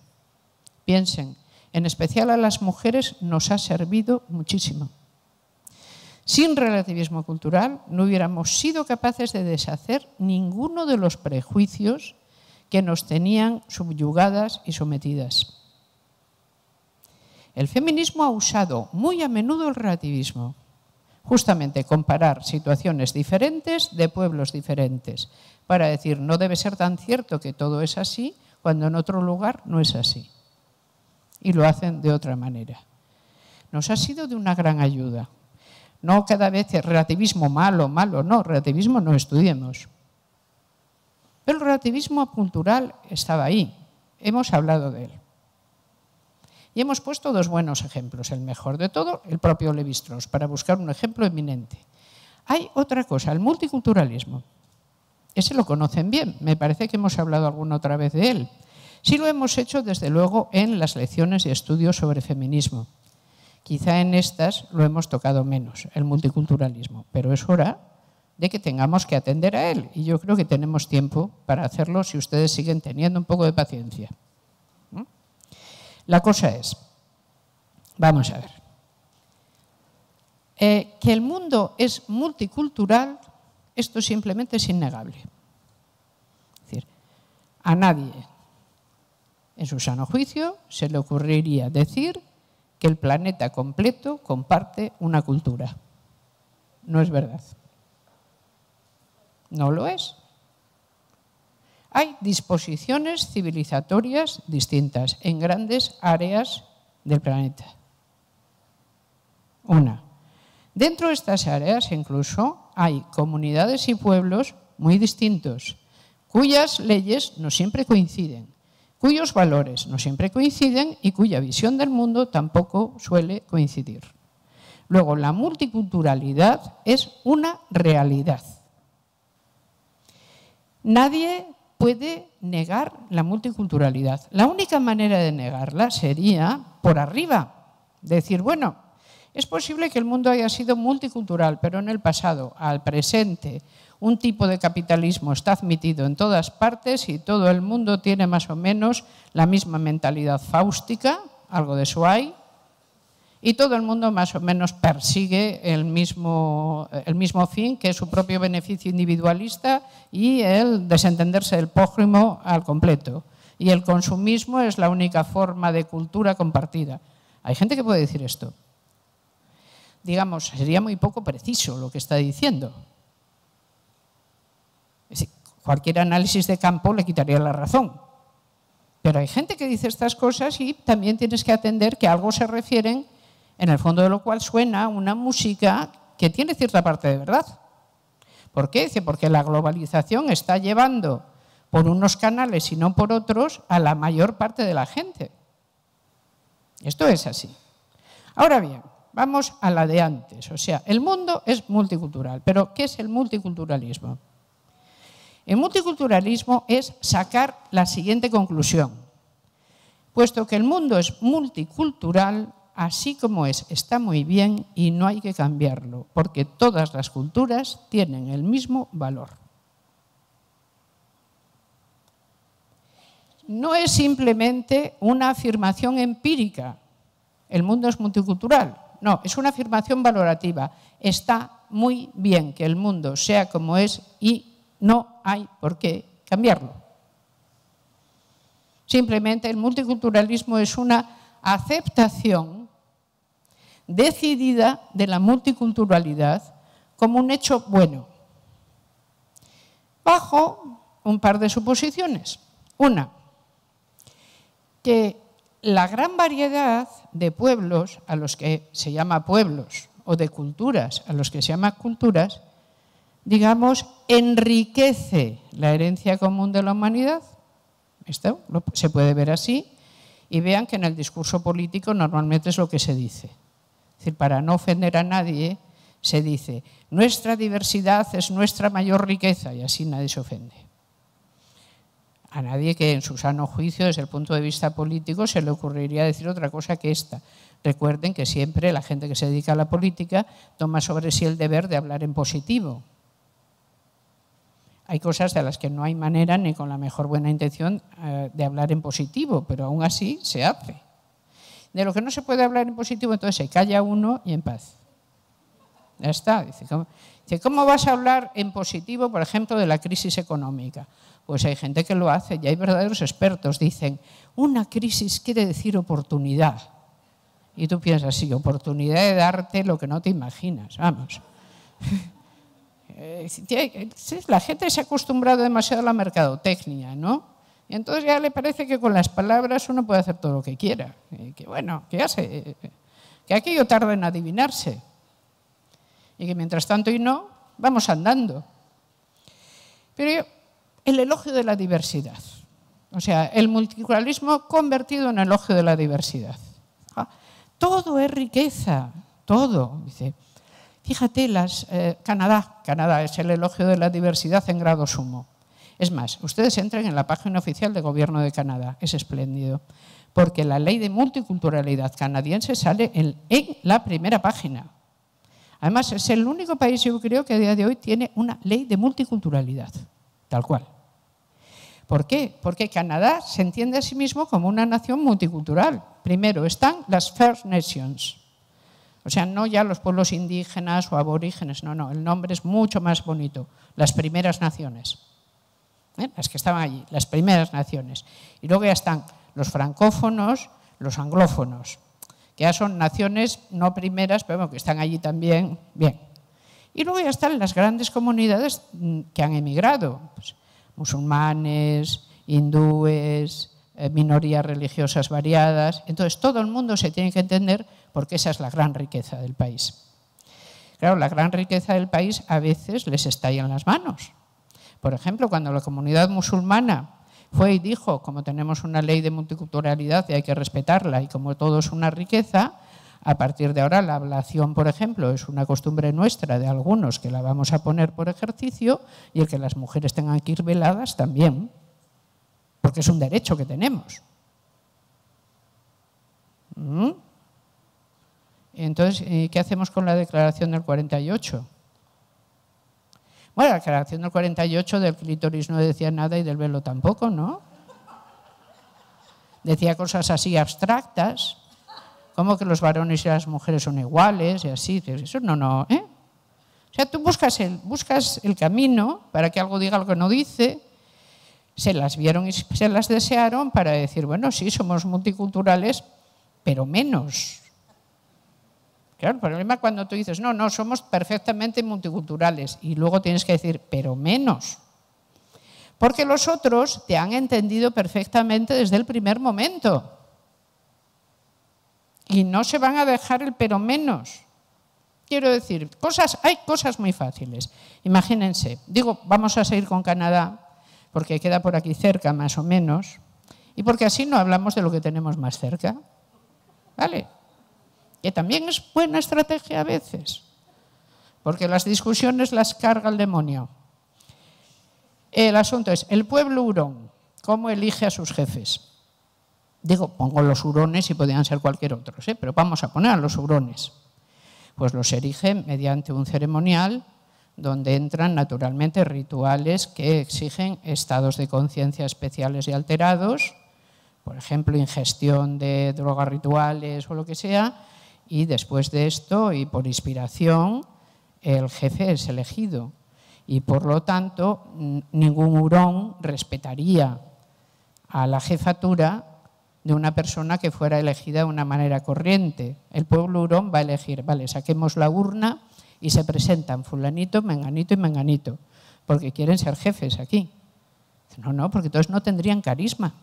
Piensen, en especial a las mujeres nos ha servido muchísimo. Sin relativismo cultural no hubiéramos sido capaces de deshacer ninguno de los prejuicios que nos tenían subyugadas y sometidas. El feminismo ha usado muy a menudo el relativismo, justamente comparar situaciones diferentes de pueblos diferentes, para decir no debe ser tan cierto que todo es así cuando en otro lugar no es así y lo hacen de otra manera. Nos ha sido de una gran ayuda. No cada vez relativismo malo, malo, no, relativismo no estudiemos. Pero el relativismo cultural estaba ahí, hemos hablado de él. Y hemos puesto dos buenos ejemplos, el mejor de todo, el propio Levi Strauss, para buscar un ejemplo eminente. Hay otra cosa, el multiculturalismo. Ese lo conocen bien, me parece que hemos hablado alguna otra vez de él. Sí lo hemos hecho, desde luego, en las lecciones y estudios sobre feminismo. Quizá en estas lo hemos tocado menos, el multiculturalismo, pero es hora de que tengamos que atender a él. Y yo creo que tenemos tiempo para hacerlo si ustedes siguen teniendo un poco de paciencia. ¿Mm? La cosa es, vamos a ver, eh, que el mundo es multicultural, esto simplemente es innegable. Es decir, a nadie en su sano juicio, se le ocurriría decir que el planeta completo comparte una cultura. No es verdad. No lo es. Hay disposiciones civilizatorias distintas en grandes áreas del planeta. Una. Dentro de estas áreas incluso hay comunidades y pueblos muy distintos, cuyas leyes no siempre coinciden cuyos valores no siempre coinciden y cuya visión del mundo tampoco suele coincidir. Luego, la multiculturalidad es una realidad. Nadie puede negar la multiculturalidad. La única manera de negarla sería por arriba, decir, bueno, es posible que el mundo haya sido multicultural, pero en el pasado, al presente un tipo de capitalismo está admitido en todas partes y todo el mundo tiene más o menos la misma mentalidad fáustica, algo de eso y todo el mundo más o menos persigue el mismo, el mismo fin, que es su propio beneficio individualista y el desentenderse del prójimo al completo. Y el consumismo es la única forma de cultura compartida. Hay gente que puede decir esto. Digamos, sería muy poco preciso lo que está diciendo, Cualquier análisis de campo le quitaría la razón. Pero hay gente que dice estas cosas y también tienes que atender que algo se refieren, en el fondo de lo cual suena una música que tiene cierta parte de verdad. ¿Por qué? Dice, porque la globalización está llevando por unos canales y no por otros a la mayor parte de la gente. Esto es así. Ahora bien, vamos a la de antes. O sea, el mundo es multicultural, pero ¿qué es el multiculturalismo? El multiculturalismo es sacar la siguiente conclusión. Puesto que el mundo es multicultural, así como es, está muy bien y no hay que cambiarlo, porque todas las culturas tienen el mismo valor. No es simplemente una afirmación empírica, el mundo es multicultural, no, es una afirmación valorativa, está muy bien que el mundo sea como es y no hay por qué cambiarlo. Simplemente el multiculturalismo es una aceptación decidida de la multiculturalidad como un hecho bueno, bajo un par de suposiciones. Una, que la gran variedad de pueblos a los que se llama pueblos o de culturas a los que se llama culturas digamos, enriquece la herencia común de la humanidad. Esto se puede ver así. Y vean que en el discurso político normalmente es lo que se dice. Es decir, para no ofender a nadie, se dice, nuestra diversidad es nuestra mayor riqueza, y así nadie se ofende. A nadie que en su sano juicio, desde el punto de vista político, se le ocurriría decir otra cosa que esta. Recuerden que siempre la gente que se dedica a la política toma sobre sí el deber de hablar en positivo, hay cosas de las que no hay manera ni con la mejor buena intención eh, de hablar en positivo, pero aún así se hace. De lo que no se puede hablar en positivo, entonces se calla uno y en paz. Ya está. Dice, ¿cómo, ¿cómo vas a hablar en positivo, por ejemplo, de la crisis económica? Pues hay gente que lo hace y hay verdaderos expertos. Dicen, una crisis quiere decir oportunidad. Y tú piensas, sí, oportunidad de darte lo que no te imaginas. Vamos. Eh, la gente se ha acostumbrado demasiado a la mercadotecnia, ¿no? Y entonces ya le parece que con las palabras uno puede hacer todo lo que quiera. que bueno, qué hace, que aquello tarda en adivinarse. Y que mientras tanto y no, vamos andando. Pero el elogio de la diversidad. O sea, el multiculturalismo convertido en elogio de la diversidad. Ah, todo es riqueza, todo. Dice, Fíjate, las, eh, Canadá, Canadá es el elogio de la diversidad en grado sumo. Es más, ustedes entren en la página oficial del Gobierno de Canadá, es espléndido, porque la ley de multiculturalidad canadiense sale en, en la primera página. Además, es el único país, yo creo, que a día de hoy tiene una ley de multiculturalidad, tal cual. ¿Por qué? Porque Canadá se entiende a sí mismo como una nación multicultural. Primero están las First Nations, o sea, no ya los pueblos indígenas o aborígenes, no, no, el nombre es mucho más bonito, las primeras naciones, ¿eh? las que estaban allí, las primeras naciones. Y luego ya están los francófonos, los anglófonos, que ya son naciones no primeras, pero que están allí también, bien. Y luego ya están las grandes comunidades mm, que han emigrado, pues, musulmanes, hindúes, eh, minorías religiosas variadas. Entonces, todo el mundo se tiene que entender porque esa es la gran riqueza del país. Claro, la gran riqueza del país a veces les estalla en las manos. Por ejemplo, cuando la comunidad musulmana fue y dijo, como tenemos una ley de multiculturalidad y hay que respetarla, y como todo es una riqueza, a partir de ahora la ablación, por ejemplo, es una costumbre nuestra de algunos que la vamos a poner por ejercicio y el que las mujeres tengan que ir veladas también porque es un derecho que tenemos. ¿Mm? Entonces, eh, ¿qué hacemos con la declaración del 48? Bueno, la declaración del 48 del clítoris no decía nada y del velo tampoco, ¿no? Decía cosas así abstractas, como que los varones y las mujeres son iguales y así. Eso no, no, ¿eh? O sea, tú buscas el, buscas el camino para que algo diga lo que no dice, se las vieron y se las desearon para decir, bueno, sí, somos multiculturales, pero menos. Claro, el problema cuando tú dices, no, no, somos perfectamente multiculturales y luego tienes que decir, pero menos. Porque los otros te han entendido perfectamente desde el primer momento. Y no se van a dejar el pero menos. Quiero decir, cosas, hay cosas muy fáciles. Imagínense, digo, vamos a seguir con Canadá porque queda por aquí cerca más o menos, y porque así no hablamos de lo que tenemos más cerca. ¿Vale? Que también es buena estrategia a veces, porque las discusiones las carga el demonio. El asunto es, el pueblo hurón, ¿cómo elige a sus jefes? Digo, pongo los hurones y podrían ser cualquier otro, ¿eh? pero vamos a poner a los hurones. Pues los erige mediante un ceremonial donde entran naturalmente rituales que exigen estados de conciencia especiales y alterados, por ejemplo, ingestión de drogas rituales o lo que sea, y después de esto, y por inspiración, el jefe es elegido. Y por lo tanto, ningún hurón respetaría a la jefatura de una persona que fuera elegida de una manera corriente. El pueblo hurón va a elegir, vale, saquemos la urna y se presentan fulanito, menganito y menganito, porque quieren ser jefes aquí. No, no, porque entonces no tendrían carisma.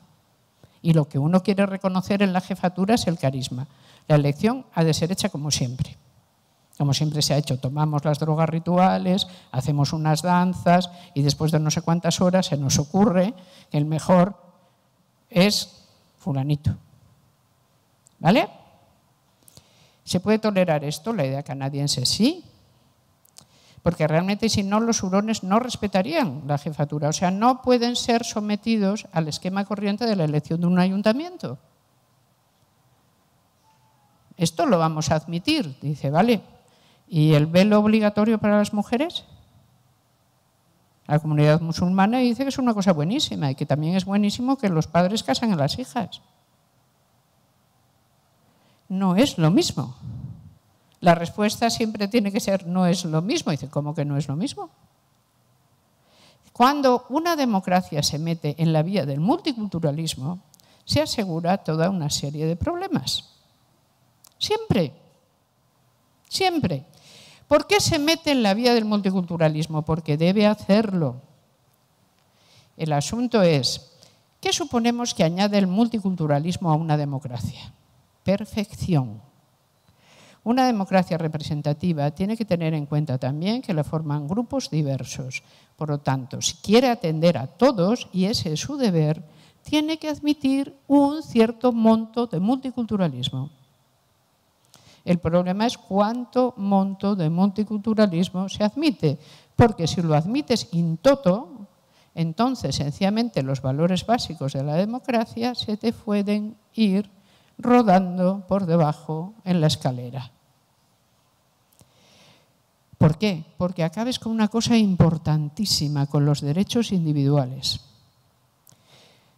Y lo que uno quiere reconocer en la jefatura es el carisma. La elección ha de ser hecha como siempre. Como siempre se ha hecho, tomamos las drogas rituales, hacemos unas danzas y después de no sé cuántas horas se nos ocurre que el mejor es fulanito. ¿Vale? ¿Se puede tolerar esto? La idea canadiense sí, porque realmente si no los hurones no respetarían la jefatura, o sea, no pueden ser sometidos al esquema corriente de la elección de un ayuntamiento. Esto lo vamos a admitir, dice, vale. ¿Y el velo obligatorio para las mujeres? La comunidad musulmana dice que es una cosa buenísima y que también es buenísimo que los padres casan a las hijas. No es lo mismo. La respuesta siempre tiene que ser no es lo mismo. dice, ¿cómo que no es lo mismo? Cuando una democracia se mete en la vía del multiculturalismo, se asegura toda una serie de problemas. Siempre. Siempre. ¿Por qué se mete en la vía del multiculturalismo? Porque debe hacerlo. El asunto es, ¿qué suponemos que añade el multiculturalismo a una democracia? Perfección. Una democracia representativa tiene que tener en cuenta también que la forman grupos diversos. Por lo tanto, si quiere atender a todos, y ese es su deber, tiene que admitir un cierto monto de multiculturalismo. El problema es cuánto monto de multiculturalismo se admite, porque si lo admites in toto, entonces sencillamente los valores básicos de la democracia se te pueden ir rodando por debajo en la escalera. ¿Por qué? Porque acabes con una cosa importantísima, con los derechos individuales.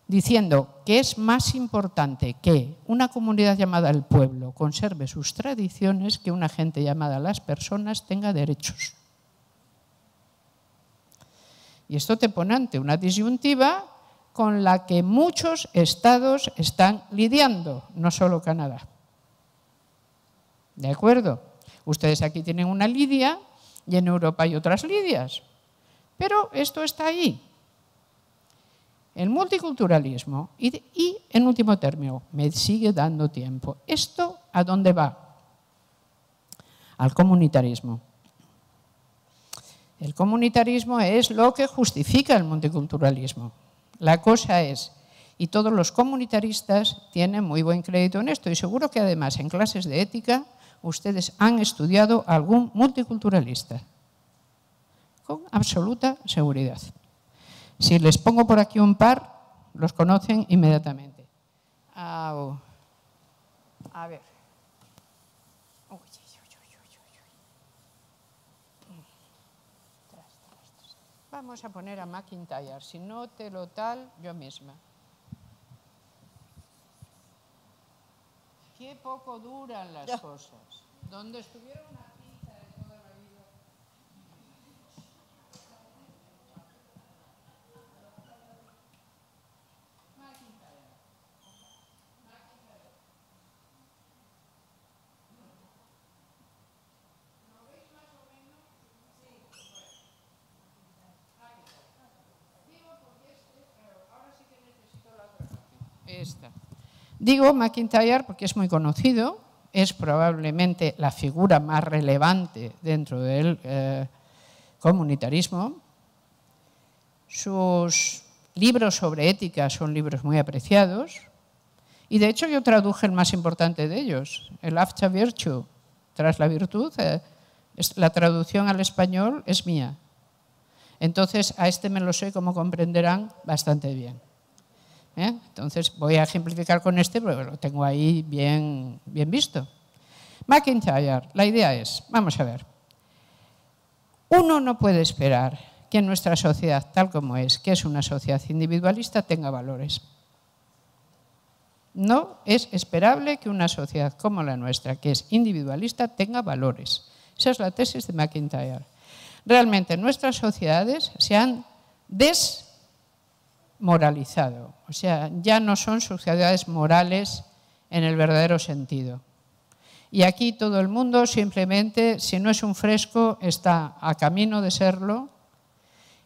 Diciendo que es más importante que una comunidad llamada el pueblo conserve sus tradiciones que una gente llamada las personas tenga derechos. Y esto te pone ante una disyuntiva con la que muchos estados están lidiando, no solo Canadá. ¿De acuerdo? Ustedes aquí tienen una Lidia y en Europa hay otras Lidias. Pero esto está ahí. El multiculturalismo y, en último término, me sigue dando tiempo. ¿Esto a dónde va? Al comunitarismo. El comunitarismo es lo que justifica el multiculturalismo. La cosa es, y todos los comunitaristas tienen muy buen crédito en esto, y seguro que además en clases de ética ustedes han estudiado algún multiculturalista. Con absoluta seguridad. Si les pongo por aquí un par, los conocen inmediatamente. A ver. Vamos a poner a McIntyre, si no te lo tal, yo misma. Qué poco duran las cosas. Digo McIntyre porque es muy conocido, es probablemente la figura más relevante dentro del eh, comunitarismo. Sus libros sobre ética son libros muy apreciados y de hecho yo traduje el más importante de ellos, el After Virtue, tras la virtud, eh, la traducción al español es mía. Entonces a este me lo sé, como comprenderán, bastante bien. ¿eh? Entonces voy a ejemplificar con este pero lo tengo ahí bien, bien visto. McIntyre, la idea es, vamos a ver, uno no puede esperar que nuestra sociedad, tal como es, que es una sociedad individualista, tenga valores. No es esperable que una sociedad como la nuestra, que es individualista, tenga valores. Esa es la tesis de McIntyre. Realmente nuestras sociedades se han des moralizado. O sea, ya no son sociedades morales en el verdadero sentido. Y aquí todo el mundo simplemente, si no es un fresco, está a camino de serlo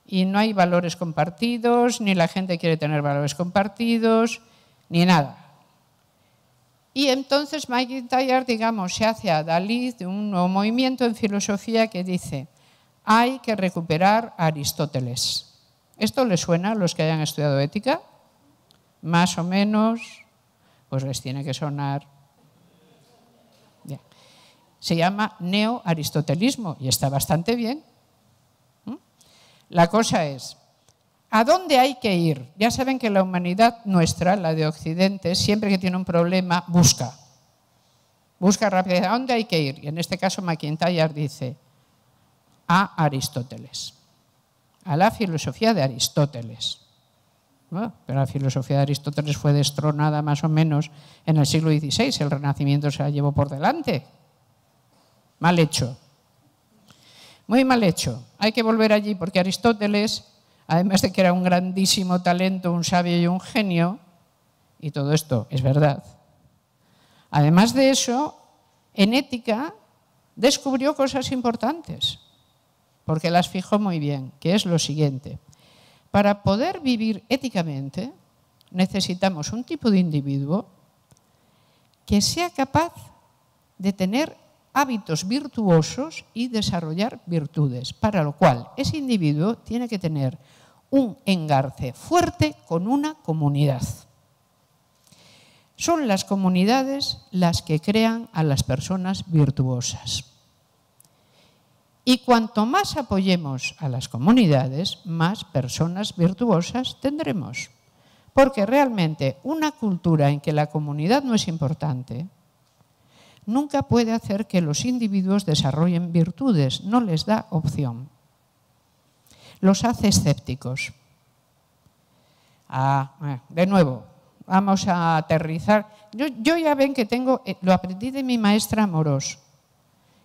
y no hay valores compartidos, ni la gente quiere tener valores compartidos, ni nada. Y entonces McIntyre, digamos, se hace a Dalí de un nuevo movimiento en filosofía que dice, hay que recuperar a Aristóteles. ¿Esto les suena a los que hayan estudiado ética? Más o menos, pues les tiene que sonar. Se llama neoaristotelismo y está bastante bien. ¿Mm? La cosa es, ¿a dónde hay que ir? Ya saben que la humanidad nuestra, la de Occidente, siempre que tiene un problema, busca. Busca rápidamente, ¿a dónde hay que ir? Y en este caso McIntyre dice, a Aristóteles a la filosofía de Aristóteles. Ah, pero la filosofía de Aristóteles fue destronada más o menos en el siglo XVI, el Renacimiento se la llevó por delante. Mal hecho. Muy mal hecho. Hay que volver allí porque Aristóteles, además de que era un grandísimo talento, un sabio y un genio, y todo esto es verdad, además de eso, en ética descubrió cosas importantes porque las fijo muy bien, que es lo siguiente. Para poder vivir éticamente necesitamos un tipo de individuo que sea capaz de tener hábitos virtuosos y desarrollar virtudes, para lo cual ese individuo tiene que tener un engarce fuerte con una comunidad. Son las comunidades las que crean a las personas virtuosas. Y cuanto más apoyemos a las comunidades, más personas virtuosas tendremos. Porque realmente una cultura en que la comunidad no es importante nunca puede hacer que los individuos desarrollen virtudes, no les da opción. Los hace escépticos. Ah, eh, de nuevo, vamos a aterrizar. Yo, yo ya ven que tengo, eh, lo aprendí de mi maestra Moros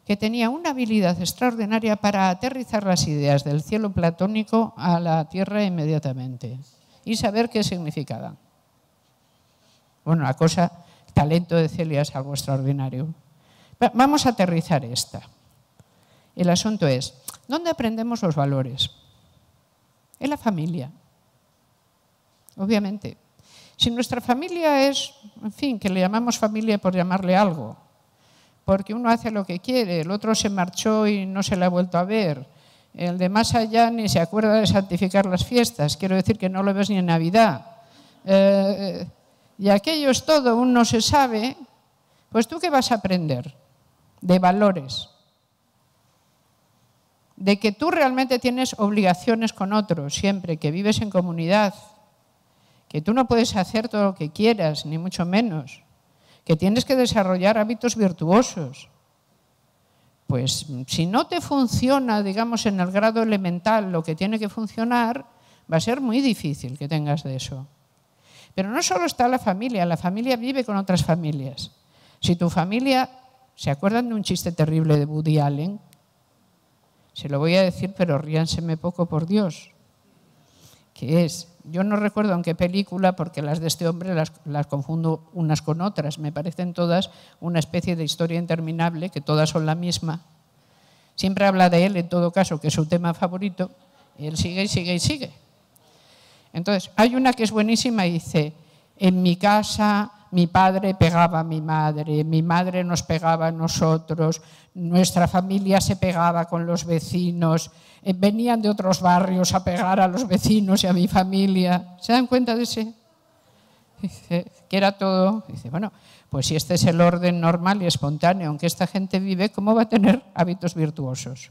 que tenía una habilidad extraordinaria para aterrizar las ideas del cielo platónico a la tierra inmediatamente y saber qué significaban. Bueno, la cosa, talento de Celia es algo extraordinario. Vamos a aterrizar esta. El asunto es, ¿dónde aprendemos los valores? En la familia, obviamente. Si nuestra familia es, en fin, que le llamamos familia por llamarle algo, porque uno hace lo que quiere, el otro se marchó y no se le ha vuelto a ver, el de más allá ni se acuerda de santificar las fiestas, quiero decir que no lo ves ni en Navidad. Eh, y aquello es todo, Uno no se sabe, pues tú qué vas a aprender de valores, de que tú realmente tienes obligaciones con otros siempre, que vives en comunidad, que tú no puedes hacer todo lo que quieras, ni mucho menos, que tienes que desarrollar hábitos virtuosos. Pues si no te funciona, digamos, en el grado elemental lo que tiene que funcionar, va a ser muy difícil que tengas de eso. Pero no solo está la familia, la familia vive con otras familias. Si tu familia, ¿se acuerdan de un chiste terrible de Woody Allen? Se lo voy a decir, pero ríanseme poco por Dios. Que es, yo no recuerdo en qué película, porque las de este hombre las, confundo unas con otras. Me parecen todas una especie de historia interminable, que todas son la misma. Siempre habla de él, en todo caso, que es su tema favorito. Y él sigue y sigue y sigue. Entonces, hay una que es buenísima y dice, en mi casa mi padre pegaba a mi madre, mi madre nos pegaba a nosotros, nuestra familia se pegaba con los vecinos, eh, venían de otros barrios a pegar a los vecinos y a mi familia. ¿Se dan cuenta de eso? Dice, que era todo. Dice, bueno, pues si este es el orden normal y espontáneo, aunque esta gente vive, ¿cómo va a tener hábitos virtuosos?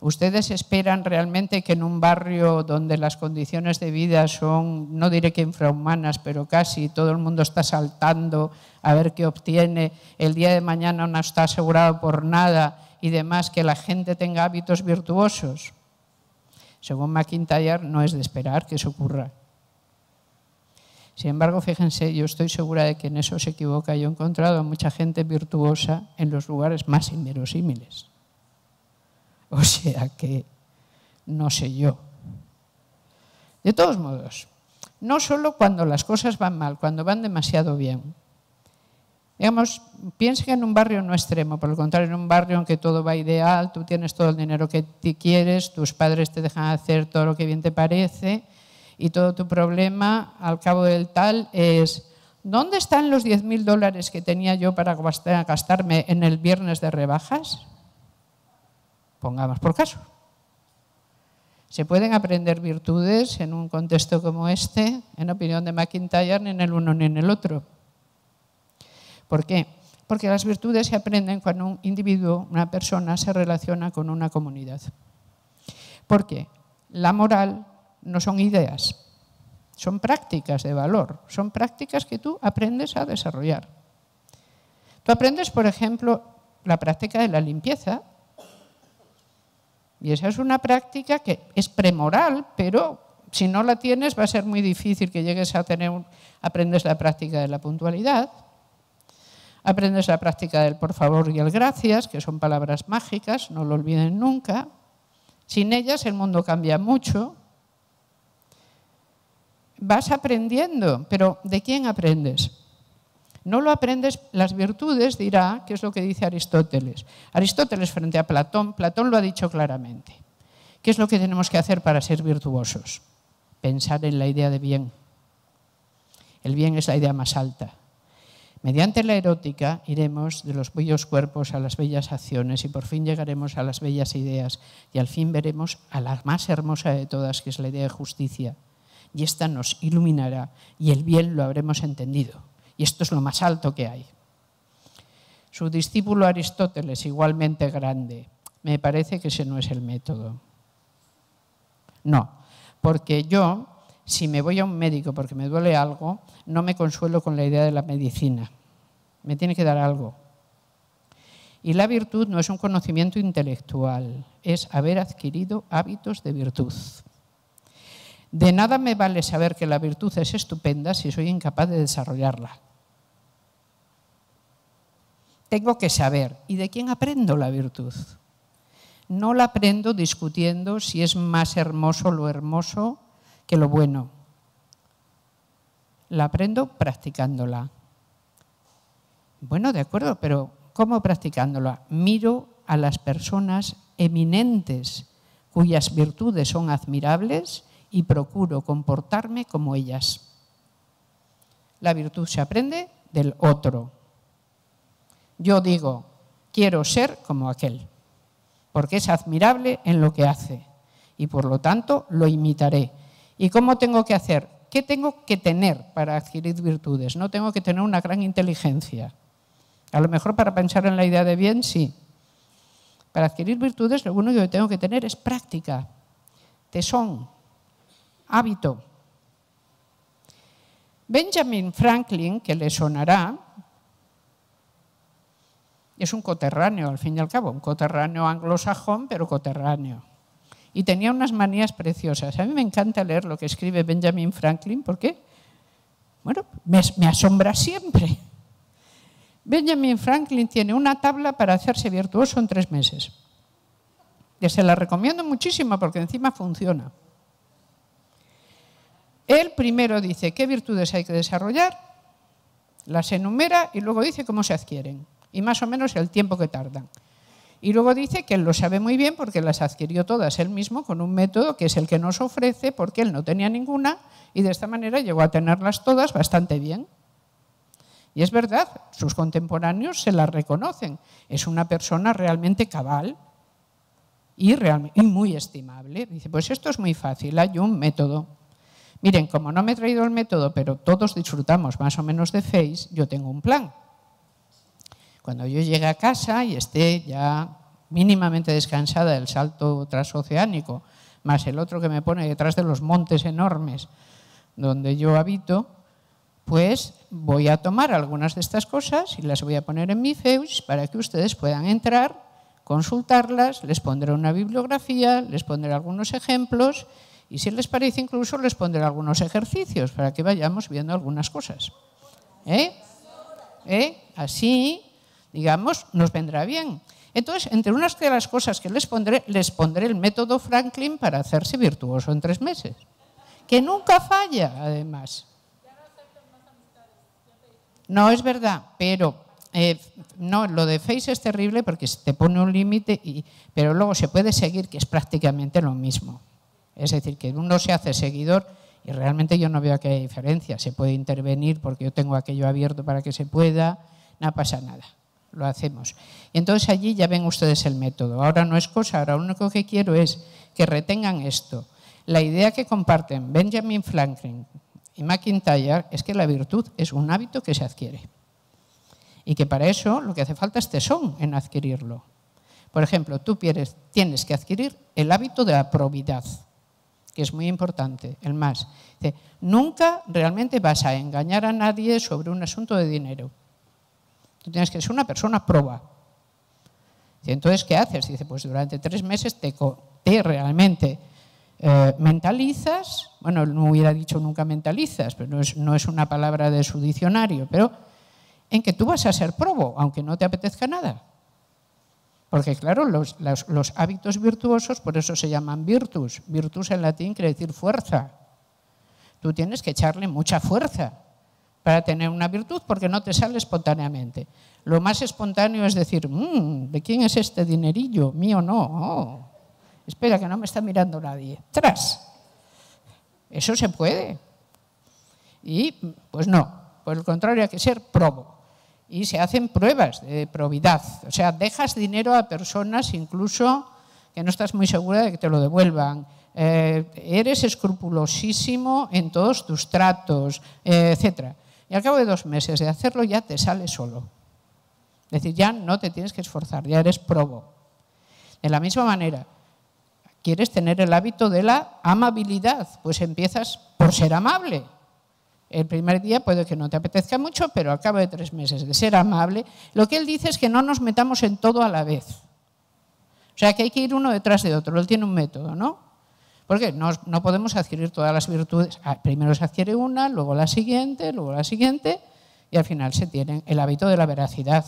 ¿Ustedes esperan realmente que en un barrio donde las condiciones de vida son, no diré que infrahumanas, pero casi todo el mundo está saltando a ver qué obtiene, el día de mañana no está asegurado por nada y demás, que la gente tenga hábitos virtuosos? Según McIntyre, no es de esperar que eso ocurra. Sin embargo, fíjense, yo estoy segura de que en eso se equivoca. Yo he encontrado a mucha gente virtuosa en los lugares más inverosímiles. O sea que, no sé yo. De todos modos, no solo cuando las cosas van mal, cuando van demasiado bien. Digamos, que en un barrio no extremo, por el contrario, en un barrio en que todo va ideal, tú tienes todo el dinero que te quieres, tus padres te dejan hacer todo lo que bien te parece y todo tu problema al cabo del tal es, ¿dónde están los 10.000 dólares que tenía yo para gastarme en el viernes de rebajas? pongamos por caso. Se pueden aprender virtudes en un contexto como este, en opinión de McIntyre, ni en el uno ni en el otro. ¿Por qué? Porque las virtudes se aprenden cuando un individuo, una persona, se relaciona con una comunidad. ¿Por qué? La moral no son ideas, son prácticas de valor, son prácticas que tú aprendes a desarrollar. Tú aprendes, por ejemplo, la práctica de la limpieza y esa es una práctica que es premoral, pero si no la tienes va a ser muy difícil que llegues a tener, un... aprendes la práctica de la puntualidad, aprendes la práctica del por favor y el gracias, que son palabras mágicas, no lo olviden nunca. Sin ellas el mundo cambia mucho. Vas aprendiendo, pero ¿de quién aprendes? No lo aprendes las virtudes, dirá, que es lo que dice Aristóteles. Aristóteles frente a Platón, Platón lo ha dicho claramente. ¿Qué es lo que tenemos que hacer para ser virtuosos? Pensar en la idea de bien. El bien es la idea más alta. Mediante la erótica iremos de los bellos cuerpos a las bellas acciones y por fin llegaremos a las bellas ideas y al fin veremos a la más hermosa de todas, que es la idea de justicia. Y esta nos iluminará y el bien lo habremos entendido. Y esto es lo más alto que hay. Su discípulo Aristóteles, igualmente grande, me parece que ese no es el método. No, porque yo, si me voy a un médico porque me duele algo, no me consuelo con la idea de la medicina. Me tiene que dar algo. Y la virtud no es un conocimiento intelectual, es haber adquirido hábitos de virtud. De nada me vale saber que la virtud es estupenda si soy incapaz de desarrollarla tengo que saber. ¿Y de quién aprendo la virtud? No la aprendo discutiendo si es más hermoso lo hermoso que lo bueno. La aprendo practicándola. Bueno, de acuerdo, pero ¿cómo practicándola? Miro a las personas eminentes cuyas virtudes son admirables y procuro comportarme como ellas. La virtud se aprende del otro, yo digo, quiero ser como aquel, porque es admirable en lo que hace y por lo tanto lo imitaré. ¿Y cómo tengo que hacer? ¿Qué tengo que tener para adquirir virtudes? No tengo que tener una gran inteligencia. A lo mejor para pensar en la idea de bien, sí. Para adquirir virtudes lo único que tengo que tener es práctica, tesón, hábito. Benjamin Franklin, que le sonará, es un coterráneo, al fin y al cabo, un coterráneo anglosajón, pero coterráneo. Y tenía unas manías preciosas. A mí me encanta leer lo que escribe Benjamin Franklin, porque, bueno, me, asombra siempre. Benjamin Franklin tiene una tabla para hacerse virtuoso en tres meses. Y se la recomiendo muchísimo porque encima funciona. Él primero dice qué virtudes hay que desarrollar, las enumera y luego dice cómo se adquieren y más o menos el tiempo que tardan. Y luego dice que él lo sabe muy bien porque las adquirió todas él mismo con un método que es el que nos ofrece porque él no tenía ninguna y de esta manera llegó a tenerlas todas bastante bien. Y es verdad, sus contemporáneos se las reconocen. Es una persona realmente cabal y, muy estimable. Dice, pues esto es muy fácil, hay un método. Miren, como no me he traído el método, pero todos disfrutamos más o menos de Face, yo tengo un plan cuando yo llegue a casa y esté ya mínimamente descansada del salto transoceánico, más el otro que me pone detrás de los montes enormes donde yo habito, pues voy a tomar algunas de estas cosas y las voy a poner en mi Feus para que ustedes puedan entrar, consultarlas, les pondré una bibliografía, les pondré algunos ejemplos y si les parece incluso les pondré algunos ejercicios para que vayamos viendo algunas cosas. ¿Eh? ¿Eh? Así digamos, nos vendrá bien. Entonces, entre unas de las cosas que les pondré, les pondré el método Franklin para hacerse virtuoso en tres meses, que nunca falla, además. No es verdad, pero eh, no, lo de Face es terrible porque se te pone un límite, pero luego se puede seguir, que es prácticamente lo mismo. Es decir, que uno se hace seguidor y realmente yo no veo que haya diferencia. Se puede intervenir porque yo tengo aquello abierto para que se pueda, no pasa nada lo hacemos. Y entonces allí ya ven ustedes el método. Ahora no es cosa, ahora lo único que quiero es que retengan esto. La idea que comparten Benjamin Franklin y McIntyre es que la virtud es un hábito que se adquiere. Y que para eso lo que hace falta es tesón en adquirirlo. Por ejemplo, tú tienes que adquirir el hábito de la probidad, que es muy importante, el más. nunca realmente vas a engañar a nadie sobre un asunto de dinero tienes que ser una persona proba. Y entonces, ¿qué haces? Dice, pues durante tres meses te, te realmente eh, mentalizas, bueno, no hubiera dicho nunca mentalizas, pero no es, no es una palabra de su diccionario, pero en que tú vas a ser probo, aunque no te apetezca nada. Porque claro, los, los, los, hábitos virtuosos, por eso se llaman virtus. Virtus en latín quiere decir fuerza. Tú tienes que echarle mucha fuerza para tener una virtud porque no te sale espontáneamente. Lo más espontáneo es decir, mm, ¿de quién es este dinerillo? Mío no. Oh, espera, que no me está mirando nadie. Tras. Eso se puede. Y pues no, por el contrario hay que ser probo. Y se hacen pruebas de probidad. O sea, dejas dinero a personas incluso que no estás muy segura de que te lo devuelvan. Eh, eres escrupulosísimo en todos tus tratos, etc. Eh, etcétera. Y al cabo de dos meses de hacerlo ya te sale solo. Es decir, ya no te tienes que esforzar, ya eres probo. De la misma manera, quieres tener el hábito de la amabilidad, pues empiezas por ser amable. El primer día puede que no te apetezca mucho, pero al cabo de tres meses de ser amable, lo que él dice es que no nos metamos en todo a la vez. O sea, que hay que ir uno detrás de otro, él tiene un método, ¿no? Porque no, podemos adquirir todas las virtudes. Ah, primero se adquiere una, luego la siguiente, luego la siguiente, y al final se tiene el hábito de la veracidad,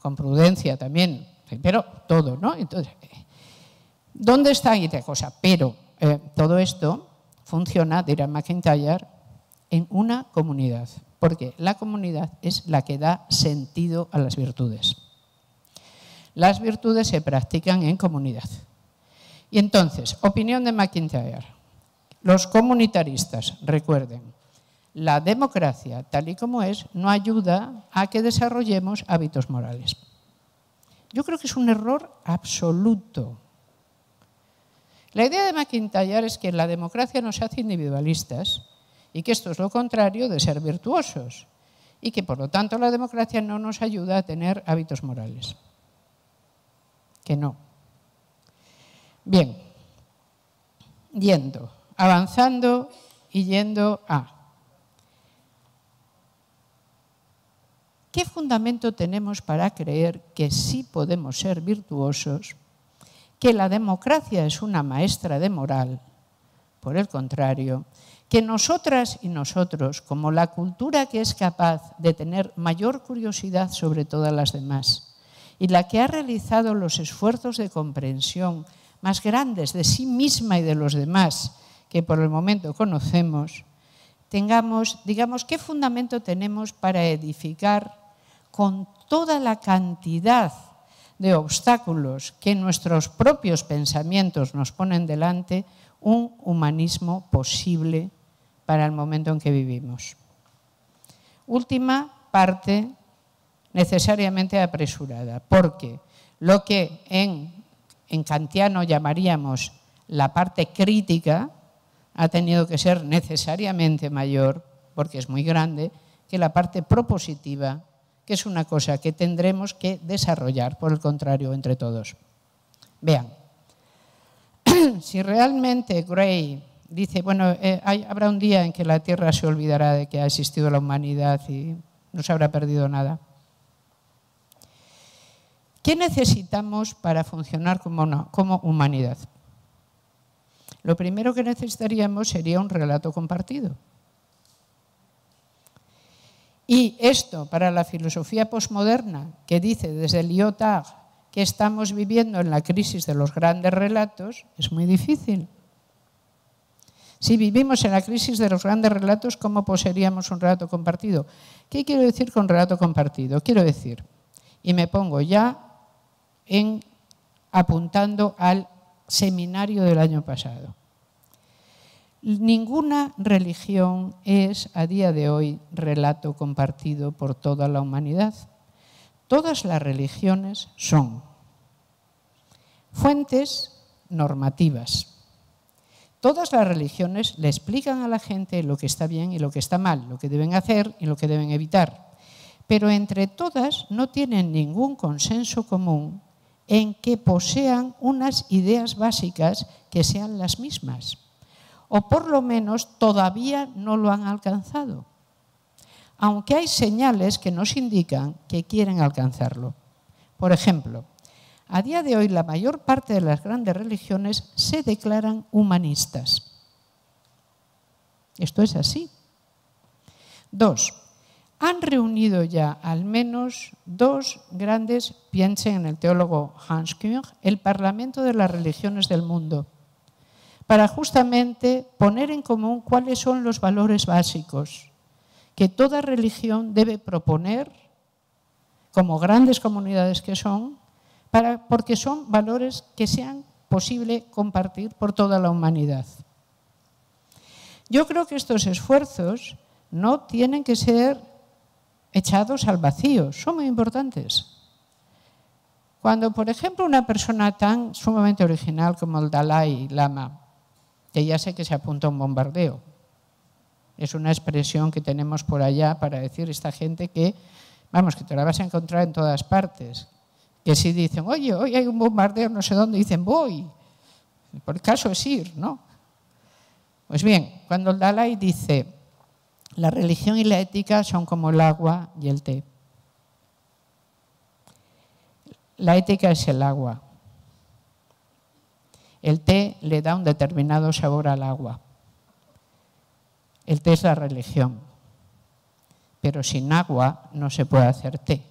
con prudencia también, pero todo, ¿no? Entonces, eh, ¿dónde está ahí cosa? Pero eh, todo esto funciona, dirá McIntyre, en una comunidad, porque la comunidad es la que da sentido a las virtudes. Las virtudes se practican en comunidad. Y entonces, opinión de McIntyre. Los comunitaristas, recuerden, la democracia, tal y como es, no ayuda a que desarrollemos hábitos morales. Yo creo que es un error absoluto. La idea de McIntyre es que la democracia nos hace individualistas y que esto es lo contrario de ser virtuosos y que por lo tanto la democracia no nos ayuda a tener hábitos morales. Que no. Bien, yendo, avanzando y yendo a... ¿Qué fundamento tenemos para creer que sí podemos ser virtuosos, que la democracia es una maestra de moral? Por el contrario, que nosotras y nosotros, como la cultura que es capaz de tener mayor curiosidad sobre todas las demás y la que ha realizado los esfuerzos de comprensión más grandes de sí misma y de los demás que por el momento conocemos, tengamos, digamos, qué fundamento tenemos para edificar con toda la cantidad de obstáculos que nuestros propios pensamientos nos ponen delante un humanismo posible para el momento en que vivimos. Última parte necesariamente apresurada, porque lo que en en kantiano llamaríamos la parte crítica, ha tenido que ser necesariamente mayor, porque es muy grande, que la parte propositiva, que es una cosa que tendremos que desarrollar, por el contrario, entre todos. Vean, si realmente Gray dice, bueno, eh, habrá un día en que la Tierra se olvidará de que ha existido la humanidad y no se habrá perdido nada. ¿Qué necesitamos para funcionar como, humanidad? Lo primero que necesitaríamos sería un relato compartido. Y esto para la filosofía posmoderna, que dice desde Lyotard que estamos viviendo en la crisis de los grandes relatos, es muy difícil. Si vivimos en la crisis de los grandes relatos, ¿cómo poseeríamos un relato compartido? ¿Qué quiero decir con relato compartido? Quiero decir, y me pongo ya en apuntando al seminario del año pasado. Ninguna religión es a día de hoy relato compartido por toda la humanidad. Todas las religiones son fuentes normativas. Todas las religiones le explican a la gente lo que está bien y lo que está mal, lo que deben hacer y lo que deben evitar. Pero entre todas no tienen ningún consenso común en que posean unas ideas básicas que sean las mismas, o por lo menos todavía no lo han alcanzado, aunque hay señales que nos indican que quieren alcanzarlo. Por ejemplo, a día de hoy la mayor parte de las grandes religiones se declaran humanistas. Esto es así. Dos, han reunido ya al menos dos grandes, piensen en el teólogo Hans Küng, el Parlamento de las Religiones del Mundo, para justamente poner en común cuáles son los valores básicos que toda religión debe proponer, como grandes comunidades que son, para, porque son valores que sean posible compartir por toda la humanidad. Yo creo que estos esfuerzos no tienen que ser echados al vacío. Son muy importantes. Cuando, por ejemplo, una persona tan sumamente original como el Dalai Lama, que ya sé que se apunta a un bombardeo, es una expresión que tenemos por allá para decir esta gente que, vamos, que te la vas a encontrar en todas partes, que si dicen, oye, hoy hay un bombardeo no sé dónde, dicen, voy, por el caso es ir, ¿no? Pues bien, cuando el Dalai dice, la religión y la ética son como el agua y el té. La ética es el agua. El té le da un determinado sabor al agua. El té es la religión. Pero sin agua no se puede hacer té.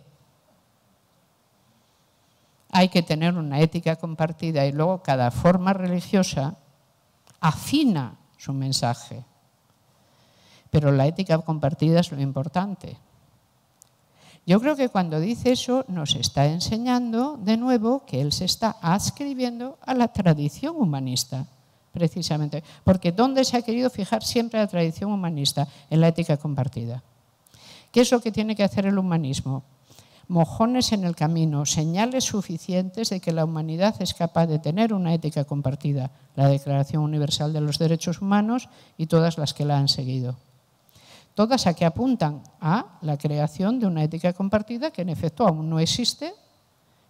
Hay que tener una ética compartida y luego cada forma religiosa afina su mensaje pero la ética compartida es lo importante. Yo creo que cuando dice eso nos está enseñando de nuevo que él se está adscribiendo a la tradición humanista, precisamente, porque ¿dónde se ha querido fijar siempre la tradición humanista? En la ética compartida. ¿Qué es lo que tiene que hacer el humanismo? Mojones en el camino, señales suficientes de que la humanidad es capaz de tener una ética compartida, la Declaración Universal de los Derechos Humanos y todas las que la han seguido todas a que apuntan a la creación de una ética compartida que en efecto aún no existe,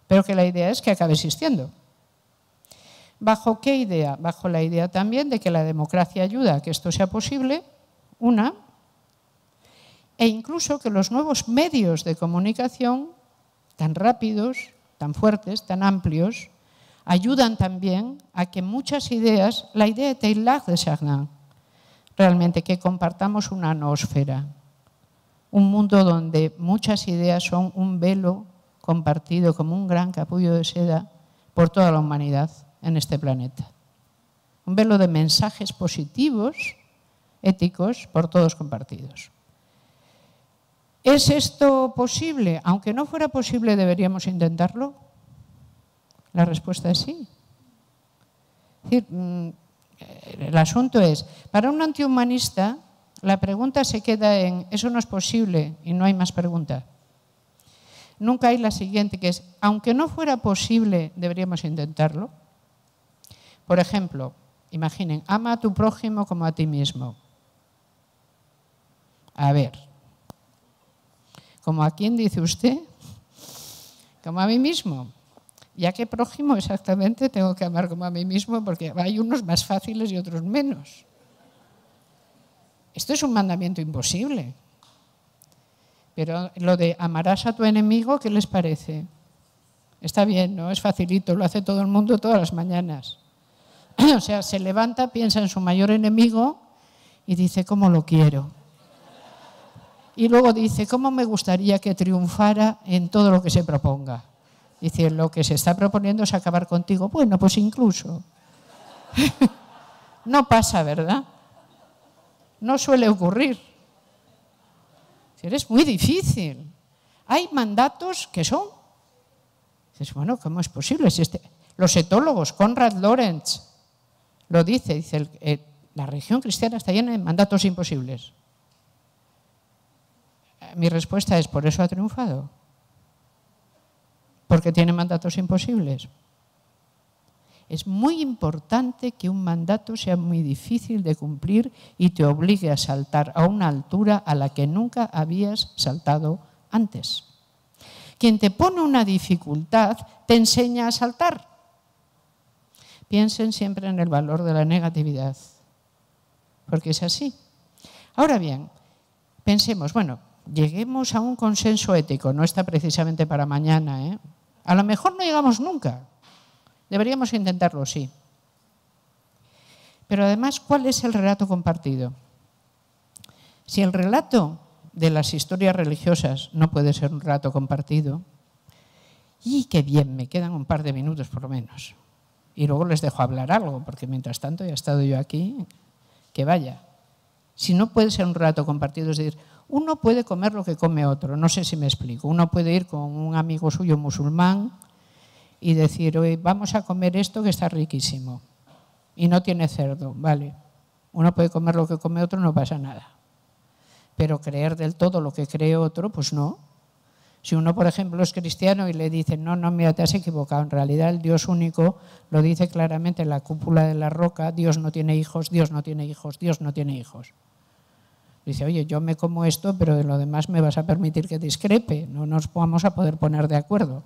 pero que la idea es que acabe existiendo. ¿Bajo qué idea? Bajo la idea también de que la democracia ayuda a que esto sea posible, una, e incluso que los nuevos medios de comunicación, tan rápidos, tan fuertes, tan amplios, ayudan también a que muchas ideas, la idea de Taylor de Chardin, realmente, que compartamos una atmósfera, un mundo donde muchas ideas son un velo compartido como un gran capullo de seda por toda la humanidad en este planeta. Un velo de mensajes positivos, éticos, por todos compartidos. ¿Es esto posible? Aunque no fuera posible, ¿deberíamos intentarlo? La respuesta es sí. Es decir, mm, eh, el asunto es, para un antihumanista, la pregunta se queda en, eso no es posible y no hay más pregunta. Nunca hay la siguiente, que es, aunque no fuera posible, deberíamos intentarlo. Por ejemplo, imaginen, ama a tu prójimo como a ti mismo. A ver, ¿como a quién dice usted? Como a mí mismo. Ya que qué prójimo exactamente tengo que amar como a mí mismo? Porque hay unos más fáciles y otros menos. Esto es un mandamiento imposible. Pero lo de amarás a tu enemigo, ¿qué les parece? Está bien, ¿no? Es facilito, lo hace todo el mundo todas las mañanas. O sea, se levanta, piensa en su mayor enemigo y dice, ¿cómo lo quiero? Y luego dice, ¿cómo me gustaría que triunfara en todo lo que se proponga? Dice, lo que se está proponiendo es acabar contigo. Bueno, pues incluso. no pasa, ¿verdad? No suele ocurrir. Es muy difícil. Hay mandatos que son. Dices, bueno, ¿cómo es posible? Este-". Los etólogos, Conrad Lorenz, lo dice, dice, eh, la religión cristiana está llena de mandatos imposibles. Mi respuesta es, por eso ha triunfado porque tiene mandatos imposibles. Es muy importante que un mandato sea muy difícil de cumplir y te obligue a saltar a una altura a la que nunca habías saltado antes. Quien te pone una dificultad te enseña a saltar. Piensen siempre en el valor de la negatividad, porque es así. Ahora bien, pensemos, bueno, lleguemos a un consenso ético, no está precisamente para mañana, ¿eh? A lo mejor no llegamos nunca. Deberíamos intentarlo, sí. Pero además, ¿cuál es el relato compartido? Si el relato de las historias religiosas no puede ser un relato compartido, y qué bien, me quedan un par de minutos por lo menos. Y luego les dejo hablar algo, porque mientras tanto ya he estado yo aquí, que vaya. Si no puede ser un relato compartido, es decir, uno puede comer lo que come otro, no sé si me explico. Uno puede ir con un amigo suyo musulmán y decir, hoy vamos a comer esto que está riquísimo y no tiene cerdo, vale. Uno puede comer lo que come otro, no pasa nada. Pero creer del todo lo que cree otro, pues no. Si uno, por ejemplo, es cristiano y le dice no, no, mira, te has equivocado, en realidad el Dios único lo dice claramente en la cúpula de la roca, Dios no tiene hijos, Dios no tiene hijos, Dios no tiene hijos. Dice, oye, yo me como esto, pero de lo demás me vas a permitir que discrepe, no nos vamos a poder poner de acuerdo.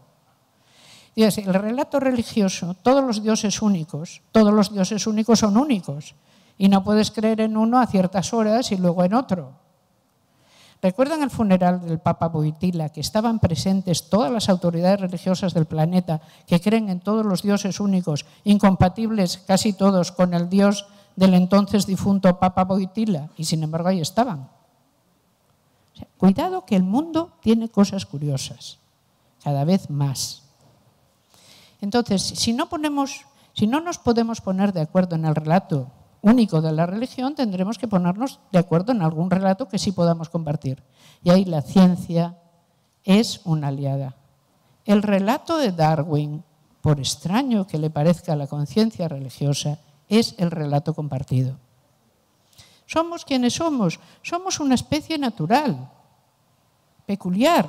Y es, el relato religioso, todos los dioses únicos, todos los dioses únicos son únicos, y no puedes creer en uno a ciertas horas y luego en otro. ¿Recuerdan el funeral del Papa Boitila, que estaban presentes todas las autoridades religiosas del planeta que creen en todos los dioses únicos, incompatibles casi todos con el dios del entonces difunto Papa Boitila, y sin embargo ahí estaban. cuidado que el mundo tiene cosas curiosas, cada vez más. Entonces, si no, ponemos, si no nos podemos poner de acuerdo en el relato único de la religión, tendremos que ponernos de acuerdo en algún relato que sí podamos compartir. Y ahí la ciencia es una aliada. El relato de Darwin, por extraño que le parezca a la conciencia religiosa, es el relato compartido. Somos quienes somos, somos una especie natural, peculiar,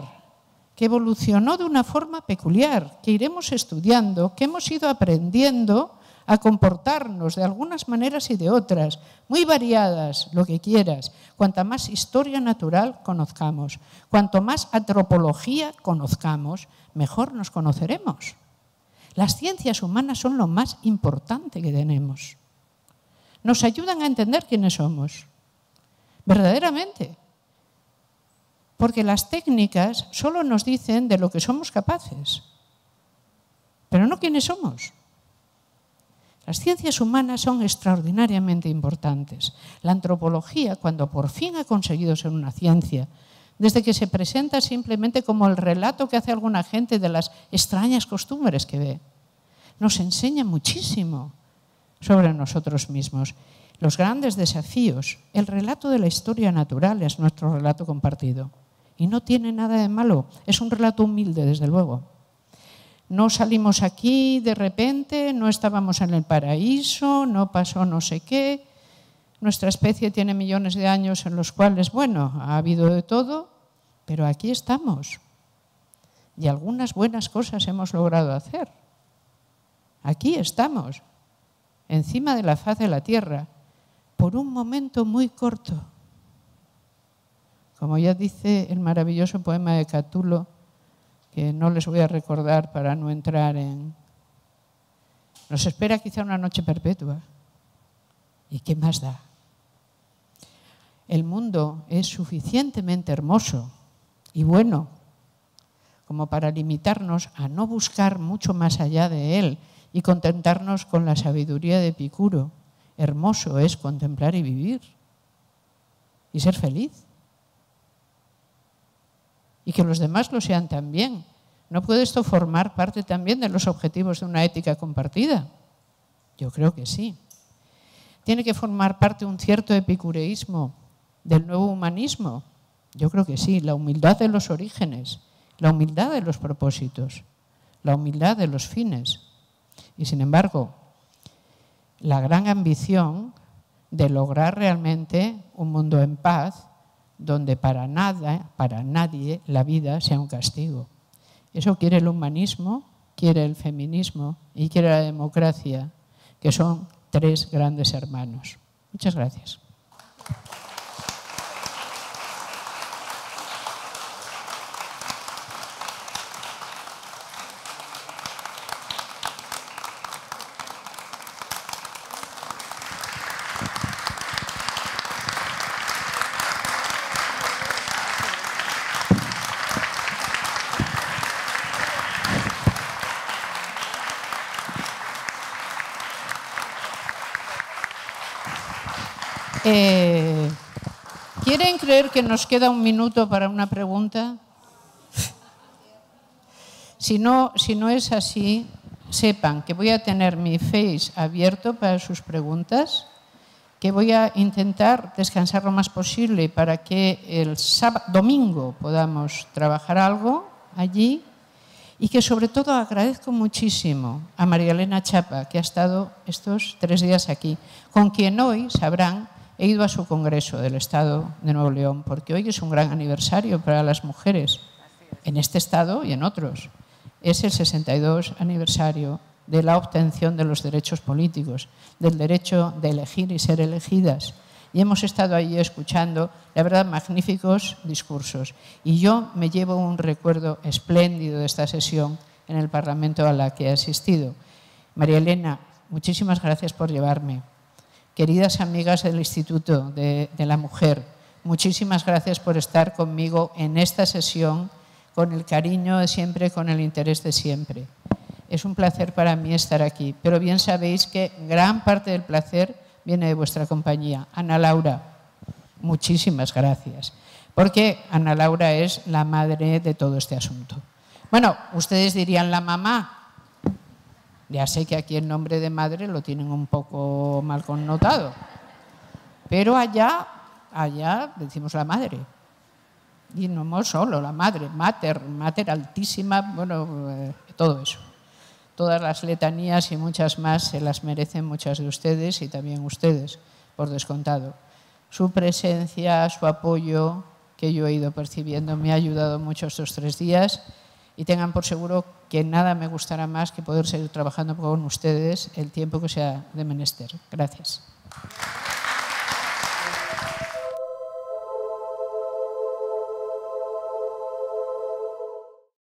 que evolucionó de una forma peculiar, que iremos estudiando, que hemos ido aprendiendo a comportarnos de algunas maneras y de otras, muy variadas, lo que quieras. Cuanta más historia natural conozcamos, cuanto más antropología conozcamos, mejor nos conoceremos. Las ciencias humanas son lo más importante que tenemos. Nos ayudan a entender quiénes somos, verdaderamente. Porque las técnicas solo nos dicen de lo que somos capaces, pero no quiénes somos. Las ciencias humanas son extraordinariamente importantes. La antropología, cuando por fin ha conseguido ser una ciencia desde que se presenta simplemente como el relato que hace alguna gente de las extrañas costumbres que ve. Nos enseña muchísimo sobre nosotros mismos. Los grandes desafíos, el relato de la historia natural es nuestro relato compartido. Y no tiene nada de malo, es un relato humilde, desde luego. No salimos aquí de repente, no estábamos en el paraíso, no pasó no sé qué, nuestra especie tiene millones de años en los cuales, bueno, ha habido de todo, pero aquí estamos. Y algunas buenas cosas hemos logrado hacer. Aquí estamos, encima de la faz de la Tierra, por un momento muy corto. Como ya dice el maravilloso poema de Catulo, que no les voy a recordar para no entrar en... Nos espera quizá una noche perpetua. ¿Y qué más da? El mundo es suficientemente hermoso y bueno como para limitarnos a no buscar mucho más allá de él y contentarnos con la sabiduría de Epicuro. Hermoso es contemplar y vivir y ser feliz. Y que los demás lo sean también. ¿No puede esto formar parte también de los objetivos de una ética compartida? Yo creo que sí tiene que formar parte un cierto epicureísmo del nuevo humanismo? Yo creo que sí, la humildad de los orígenes, la humildad de los propósitos, la humildad de los fines. Y sin embargo, la gran ambición de lograr realmente un mundo en paz donde para nada, para nadie, la vida sea un castigo. Eso quiere el humanismo, quiere el feminismo y quiere la democracia, que son tres grandes hermanos. Muchas gracias. creer que nos queda un minuto para una pregunta? Si no, si no es así, sepan que voy a tener mi face abierto para sus preguntas, que voy a intentar descansar lo más posible para que el sábado, domingo podamos trabajar algo allí y que sobre todo agradezco muchísimo a María Elena Chapa, que ha estado estos tres días aquí, con quien hoy sabrán He ido a su Congreso del Estado de Nuevo León porque hoy es un gran aniversario para las mujeres en este Estado y en otros. Es el 62 aniversario de la obtención de los derechos políticos, del derecho de elegir y ser elegidas. Y hemos estado allí escuchando, la verdad, magníficos discursos. Y yo me llevo un recuerdo espléndido de esta sesión en el Parlamento a la que he asistido. María Elena, muchísimas gracias por llevarme. Queridas amigas del Instituto de, la Mujer, muchísimas gracias por estar conmigo en esta sesión, con el cariño de siempre, con el interés de siempre. Es un placer para mí estar aquí, pero bien sabéis que gran parte del placer viene de vuestra compañía. Ana Laura, muchísimas gracias, porque Ana Laura es la madre de todo este asunto. Bueno, ustedes dirían la mamá, ya sé que aquí el nombre de madre lo tienen un poco mal connotado, pero allá, allá decimos la madre. Y no solo la madre, mater, mater altísima, bueno, eh, todo eso. Todas las letanías y muchas más se las merecen muchas de ustedes y también ustedes, por descontado. Su presencia, su apoyo que yo he ido percibiendo me ha ayudado mucho estos tres días y tengan por seguro que nada me gustará más que poder seguir trabajando con ustedes el tiempo que sea de menester. Gracias.